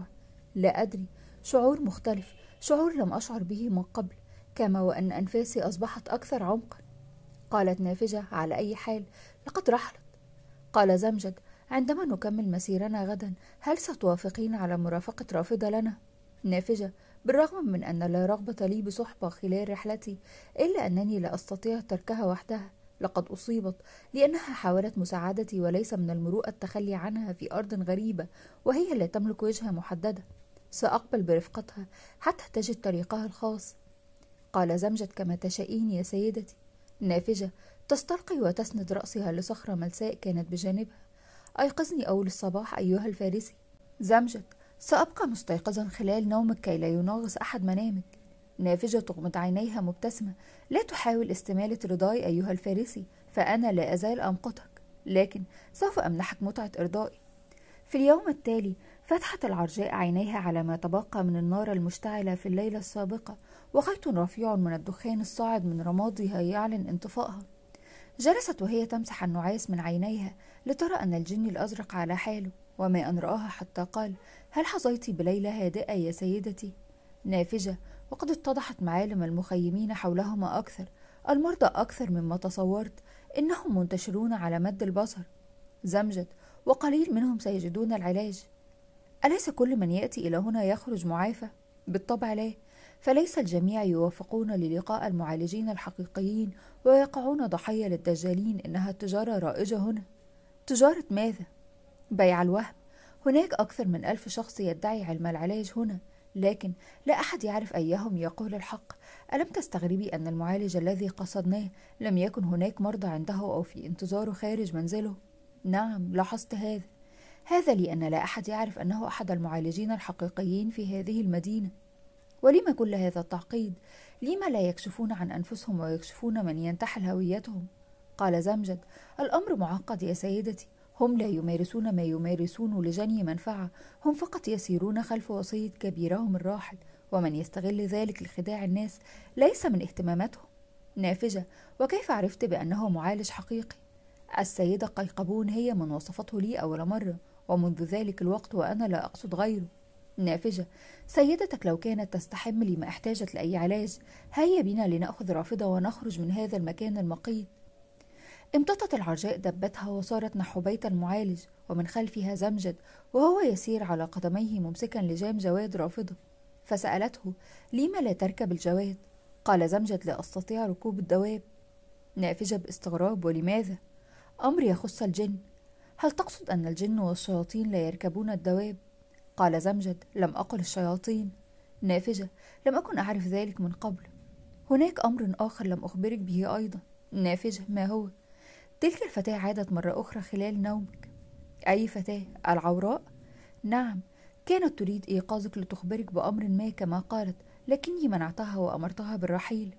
لا أدري شعور مختلف شعور لم أشعر به من قبل كما وأن أنفاسي أصبحت أكثر عمقا قالت نافجة على أي حال لقد رحلت قال زمجد عندما نكمل مسيرنا غدا هل ستوافقين على مرافقة رافضة لنا؟ نافجة بالرغم من أن لا رغبة لي بصحبة خلال رحلتي إلا أنني لا أستطيع تركها وحدها لقد أصيبت لأنها حاولت مساعدتي وليس من المروءة التخلي عنها في أرض غريبة وهي لا تملك وجهة محددة سأقبل برفقتها حتى تجد طريقها الخاص قال زمجد كما تشائين يا سيدتي نافجة تستلقي وتسند رأسها لصخرة ملساء كانت بجانبها أيقظني أول الصباح أيها الفارسي زمجد سأبقى مستيقظا خلال نومك كي لا يناغص أحد منامك نافجة تغمض عينيها مبتسمة لا تحاول استمالة رضاي أيها الفارسي فأنا لا أزال أمقتك لكن سوف أمنحك متعة إرضائي في اليوم التالي فتحت العرجاء عينيها على ما تبقى من النار المشتعلة في الليلة السابقة وخيط رفيع من الدخان الصاعد من رمادها يعلن انطفائها جلست وهي تمسح النعاس من عينيها لترى أن الجن الأزرق على حاله وما أن رآها حتى قال هل حظيت بليلة هادئة يا سيدتي نافجة وقد اتضحت معالم المخيمين حولهما أكثر المرضى أكثر مما تصورت إنهم منتشرون على مد البصر زمجد وقليل منهم سيجدون العلاج أليس كل من يأتي إلى هنا يخرج معافى؟ بالطبع لا فليس الجميع يوافقون للقاء المعالجين الحقيقيين ويقعون ضحية للدجالين إنها التجارة رائجة هنا تجارة ماذا؟ بيع الوهم هناك أكثر من ألف شخص يدعي علم العلاج هنا لكن لا أحد يعرف أيهم يقول الحق ألم تستغربي أن المعالج الذي قصدناه لم يكن هناك مرضى عنده أو في انتظاره خارج منزله؟ نعم لاحظت هذا هذا لأن لا أحد يعرف أنه أحد المعالجين الحقيقيين في هذه المدينة ولم كل هذا التعقيد؟ لما لا يكشفون عن أنفسهم ويكشفون من ينتحل هويتهم؟ قال زمجد الأمر معقد يا سيدتي هم لا يمارسون ما يمارسون لجني منفعة هم فقط يسيرون خلف وصية كبيرهم الراحل ومن يستغل ذلك لخداع الناس ليس من اهتماماتهم نافجة وكيف عرفت بأنه معالج حقيقي؟ السيدة قيقبون هي من وصفته لي أول مرة ومنذ ذلك الوقت وأنا لا أقصد غيره نافجة سيدتك لو كانت تستحم لما احتاجت لأي علاج هيا بنا لنأخذ رافضة ونخرج من هذا المكان المقيت امتطت العرجاء دبتها وصارت نحو بيت المعالج ومن خلفها زمجد وهو يسير على قدميه ممسكا لجام جواد رافضه فسألته لما لا تركب الجواد قال زمجد لا أستطيع ركوب الدواب نافجة باستغراب ولماذا؟ أمر يخص الجن هل تقصد أن الجن والشياطين لا يركبون الدواب؟ قال زمجد لم أقل الشياطين نافجة لم أكن أعرف ذلك من قبل هناك أمر آخر لم أخبرك به أيضا نافجة ما هو؟ تلك الفتاة عادت مرة أخرى خلال نومك أي فتاة العوراء نعم كانت تريد إيقاظك لتخبرك بأمر ما كما قالت لكني منعتها وأمرتها بالرحيل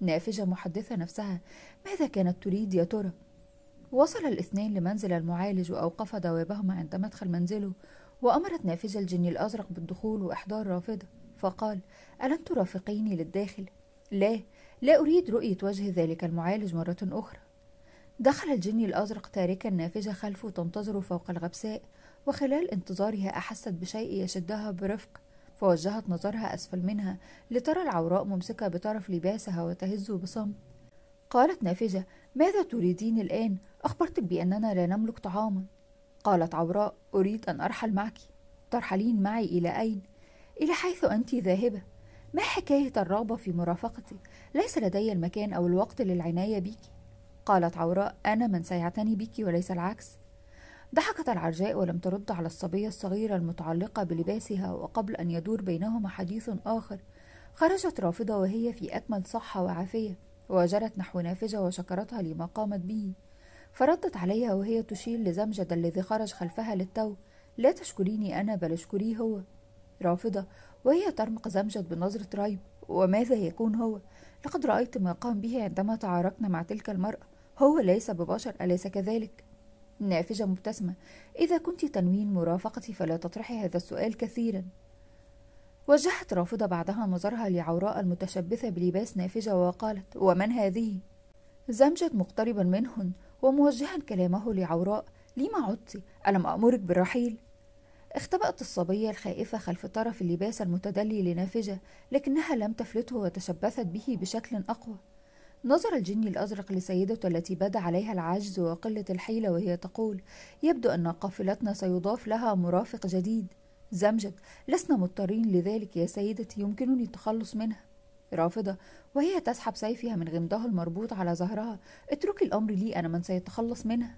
نافجة محدثة نفسها ماذا كانت تريد يا ترى؟ وصل الاثنان لمنزل المعالج وأوقف دوابهما عند مدخل منزله وأمرت نافجة الجني الأزرق بالدخول وإحضار رافضة فقال ألن ترافقيني للداخل؟ لا لا أريد رؤية وجه ذلك المعالج مرة أخرى دخل الجني الأزرق تاركا النافذة خلفه تنتظر فوق الغبساء وخلال انتظارها أحست بشيء يشدها برفق فوجهت نظرها أسفل منها لترى العوراء ممسكة بطرف لباسها وتهزه بصمت قالت نافذة ماذا تريدين الآن؟ أخبرتك بأننا لا نملك طعاما قالت عوراء أريد أن أرحل معك ترحلين معي إلى أين؟ إلى حيث أنت ذاهبة ما حكاية الرغبة في مرافقتي؟ ليس لدي المكان أو الوقت للعناية بك قالت عوراء أنا من سيعتني بك وليس العكس ضحكت العرجاء ولم ترد على الصبية الصغيرة المتعلقة بلباسها وقبل أن يدور بينهما حديث آخر خرجت رافضة وهي في أكمل صحة وعافية وجرت نحو نافذة وشكرتها لما قامت به فردت عليها وهي تشير لزمجد الذي خرج خلفها للتو لا تشكريني أنا بل اشكريه هو رافضة وهي ترمق زمجد بنظرة ريب وماذا يكون هو لقد رأيت ما قام به عندما تعاركنا مع تلك المرأة هو ليس ببشر أليس كذلك؟ نافجة مبتسمة إذا كنت تنوين مرافقتي فلا تطرحي هذا السؤال كثيرا وجهت رافضة بعدها نظرها لعوراء المتشبثة بلباس نافجة وقالت ومن هذه؟ زمجت مقتربا منهن وموجها كلامه لعوراء لما عدت ألم أمرك بالرحيل؟ اختبأت الصبية الخائفة خلف طرف اللباس المتدلي لنافجة لكنها لم تفلته وتشبثت به بشكل أقوى نظر الجني الأزرق لسيدته التي بدا عليها العجز وقلة الحيلة وهي تقول يبدو أن قافلتنا سيضاف لها مرافق جديد زمجد لسنا مضطرين لذلك يا سيدتي يمكنني التخلص منها رافضة وهي تسحب سيفها من غمدها المربوط على ظهرها اتركي الأمر لي أنا من سيتخلص منها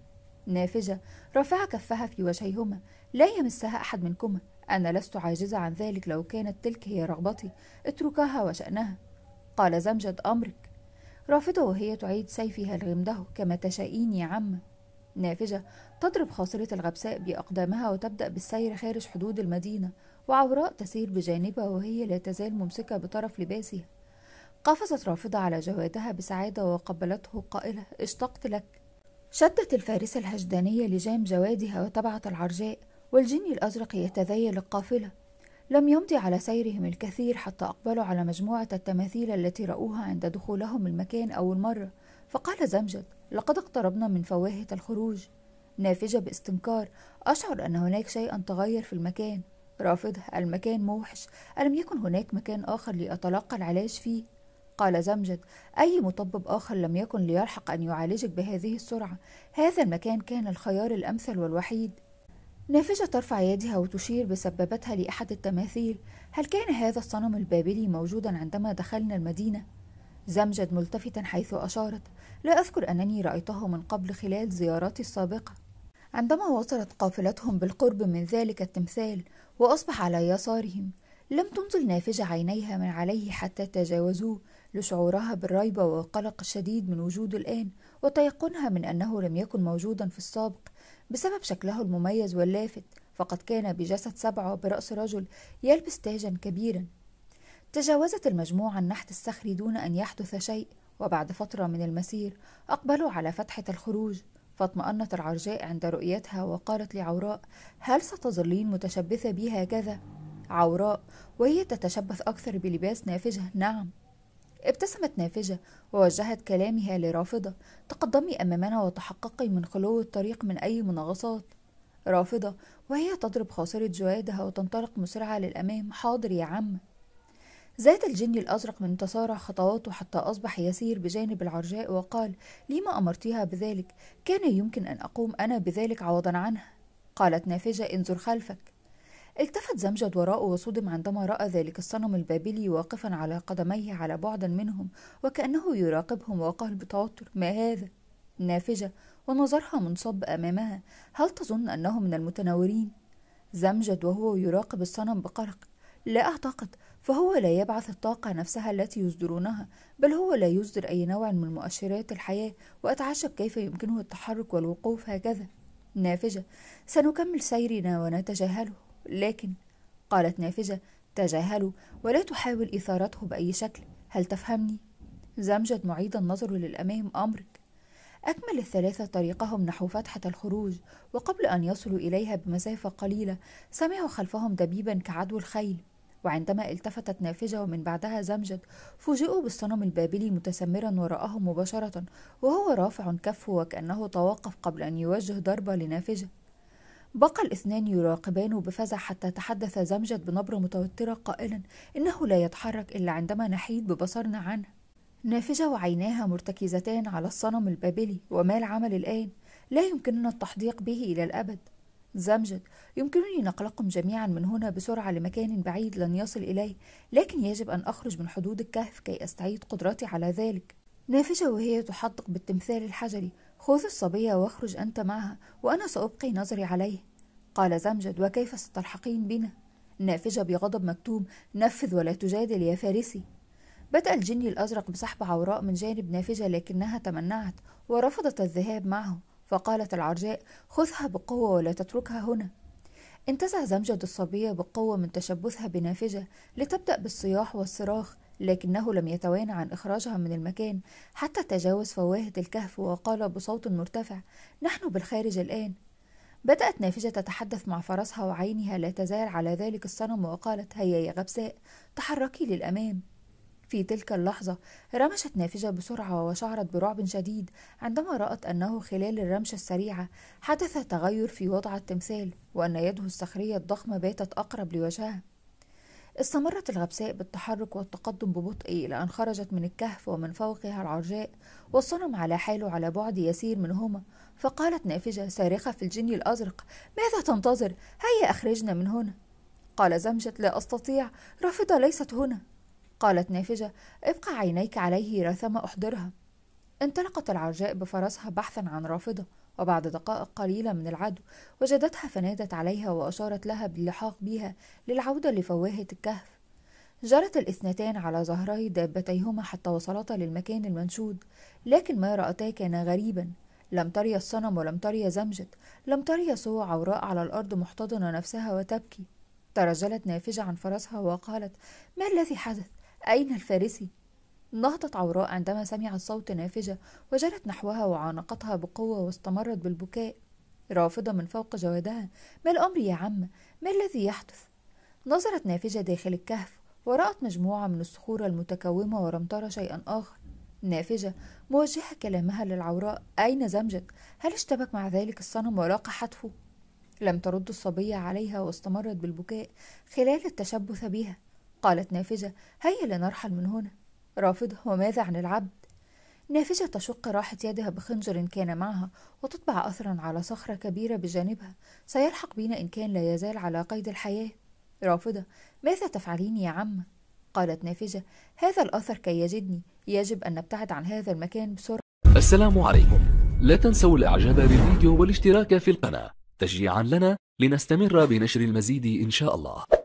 نافجة رافعة كفها في وجهيهما لا يمسها أحد منكما أنا لست عاجزة عن ذلك لو كانت تلك هي رغبتي اتركها وشأنها قال زمجد أمرك رافضة وهي تعيد سيفها لغمده كما تشائين يا عم نافجة تضرب خاصرة الغبساء بأقدامها وتبدأ بالسير خارج حدود المدينة وعوراء تسير بجانبها وهي لا تزال ممسكة بطرف لباسها قفزت رافضة على جوادها بسعادة وقبلته قائلة اشتقت لك شدت الفارسة الهجدانية لجام جوادها وتبعت العرجاء والجني الأزرق يتذيل القافلة لم يمضي على سيرهم الكثير حتى أقبلوا على مجموعة التماثيل التي رأوها عند دخولهم المكان أول مرة فقال زمجد لقد اقتربنا من فواهة الخروج نافجة باستنكار أشعر أن هناك شيئا تغير في المكان رافضة المكان موحش ألم يكن هناك مكان آخر لأتلقى العلاج فيه قال زمجد أي مطبب آخر لم يكن ليلحق أن يعالجك بهذه السرعة هذا المكان كان الخيار الأمثل والوحيد نافجة ترفع يدها وتشير بسبابتها لأحد التماثيل هل كان هذا الصنم البابلي موجودا عندما دخلنا المدينة؟ زمجد ملتفتا حيث أشارت لا أذكر أنني رأيته من قبل خلال زياراتي السابقة عندما وصلت قافلتهم بالقرب من ذلك التمثال وأصبح على يسارهم لم تنزل نافجة عينيها من عليه حتى تجاوزوه لشعورها بالريبة والقلق الشديد من وجوده الآن وتيقنها من أنه لم يكن موجودا في السابق بسبب شكله المميز واللافت فقد كان بجسد سبعة برأس رجل يلبس تاجا كبيرا تجاوزت المجموعة النحت الصخري دون أن يحدث شيء وبعد فترة من المسير أقبلوا على فتحة الخروج فاطمأنت العرجاء عند رؤيتها وقالت لعوراء هل ستظلين متشبثة بي هكذا؟ عوراء وهي تتشبث أكثر بلباس نافجة نعم ابتسمت نافجة ووجهت كلامها لرافضة تقدمي أمامنا وتحققي من خلو الطريق من أي منغصات رافضة وهي تضرب خاصرة جوادها وتنطلق مسرعة للأمام حاضر يا عم زاد الجني الأزرق من تسارع خطواته حتى أصبح يسير بجانب العرجاء وقال لما أمرتيها بذلك كان يمكن أن أقوم أنا بذلك عوضا عنها قالت نافجة انظر خلفك التفت زمجد وراءه وصدم عندما رأى ذلك الصنم البابلي واقفا على قدميه على بعد منهم وكأنه يراقبهم وقال بتوتر ما هذا؟ نافجة ونظرها منصب أمامها هل تظن أنه من المتنورين؟ زمجد وهو يراقب الصنم بقلق لا أعتقد فهو لا يبعث الطاقة نفسها التي يصدرونها بل هو لا يصدر أي نوع من مؤشرات الحياة وأتعجب كيف يمكنه التحرك والوقوف هكذا نافجة سنكمل سيرنا ونتجاهله لكن قالت نافجة تجاهله ولا تحاول إثارته بأي شكل هل تفهمني؟ زمجد معيد النظر للأمام أمرك أكمل الثلاثة طريقهم نحو فتحة الخروج وقبل أن يصلوا إليها بمسافة قليلة سمعوا خلفهم دبيبا كعدو الخيل وعندما التفتت نافجة ومن بعدها زمجد فوجئوا بالصنم البابلي متسمرا وراءهم مباشرة وهو رافع كفه وكأنه توقف قبل أن يوجه ضربة لنافجة بقى الاثنان يراقبانه بفزع حتى تحدث زمجد بنبرة متوترة قائلا إنه لا يتحرك إلا عندما نحيد ببصرنا عنه نافجة وعيناها مرتكزتان على الصنم البابلي وما العمل الآن لا يمكننا التحديق به إلى الأبد زمجد يمكنني نقلكم جميعا من هنا بسرعة لمكان بعيد لن يصل إليه لكن يجب أن أخرج من حدود الكهف كي أستعيد قدرتي على ذلك نافجة وهي تحدق بالتمثال الحجري خذ الصبية واخرج أنت معها وأنا سأبقي نظري عليه قال زمجد وكيف ستلحقين بنا نافجة بغضب مكتوم نفذ ولا تجادل يا فارسي بدأ الجني الأزرق بسحب عوراء من جانب نافجة لكنها تمنعت ورفضت الذهاب معه فقالت العرجاء خذها بقوة ولا تتركها هنا انتزع زمجد الصبية بقوة من تشبثها بنافجة لتبدأ بالصياح والصراخ لكنه لم يتوانى عن إخراجها من المكان حتى تجاوز فواهة الكهف وقال بصوت مرتفع نحن بالخارج الآن بدأت نافجة تتحدث مع فرسها وعينها لا تزال على ذلك الصنم وقالت هيا يا غبساء تحركي للأمام في تلك اللحظة رمشت نافجة بسرعة وشعرت برعب شديد عندما رأت أنه خلال الرمشة السريعة حدث تغير في وضع التمثال وأن يده الصخرية الضخمة باتت أقرب لوجهها استمرت الغبساء بالتحرك والتقدم ببطء إلى أن خرجت من الكهف ومن فوقها العرجاء والصنم على حاله على بعد يسير منهما فقالت نافجة صارخة في الجني الأزرق ماذا تنتظر؟ هيا أخرجنا من هنا قال زمجد لا أستطيع رافضة ليست هنا قالت نافجة ابقى عينيك عليه رثم أحضرها انطلقت العرجاء بفرسها بحثا عن رافضة وبعد دقائق قليلة من العدو وجدتها فنادت عليها وأشارت لها باللحاق بها للعودة لفواهة الكهف جرت الاثنتان على ظهري دابتيهما حتى وصلتا للمكان المنشود لكن ما رأتا كان غريبا لم تري الصنم ولم تري زمجد لم تري سوى عوراء على الأرض محتضنة نفسها وتبكي ترجلت نافجة عن فرسها وقالت ما الذي حدث؟ أين الفارسي؟ نهضت عوراء عندما سمعت صوت نافجة وجرت نحوها وعانقتها بقوة واستمرت بالبكاء رافضة من فوق جوادها ما الأمر يا عم ما الذي يحدث نظرت نافجة داخل الكهف ورأت مجموعة من الصخور المتكومة ولم ترى شيئا آخر نافجة موجهة كلامها للعوراء أين زمجك؟ هل اشتبك مع ذلك الصنم ولاقى حتفه؟ لم ترد الصبية عليها واستمرت بالبكاء خلال التشبث بها قالت نافجة هيا لنرحل من هنا رافض وماذا عن العبد نافشة تشق راحة يدها بخنجر كان معها وتطبع أثرا على صخرة كبيرة بجانبها سيلحق بنا إن كان لا يزال على قيد الحياة رافضة ماذا تفعلين يا عم؟ قالت نافجة هذا الأثر كي يجدني يجب أن نبتعد عن هذا المكان بسرعة السلام عليكم لا تنسوا الإعجاب بالفيديو والاشتراك في القناة تشجيعا لنا لنستمر بنشر المزيد إن شاء الله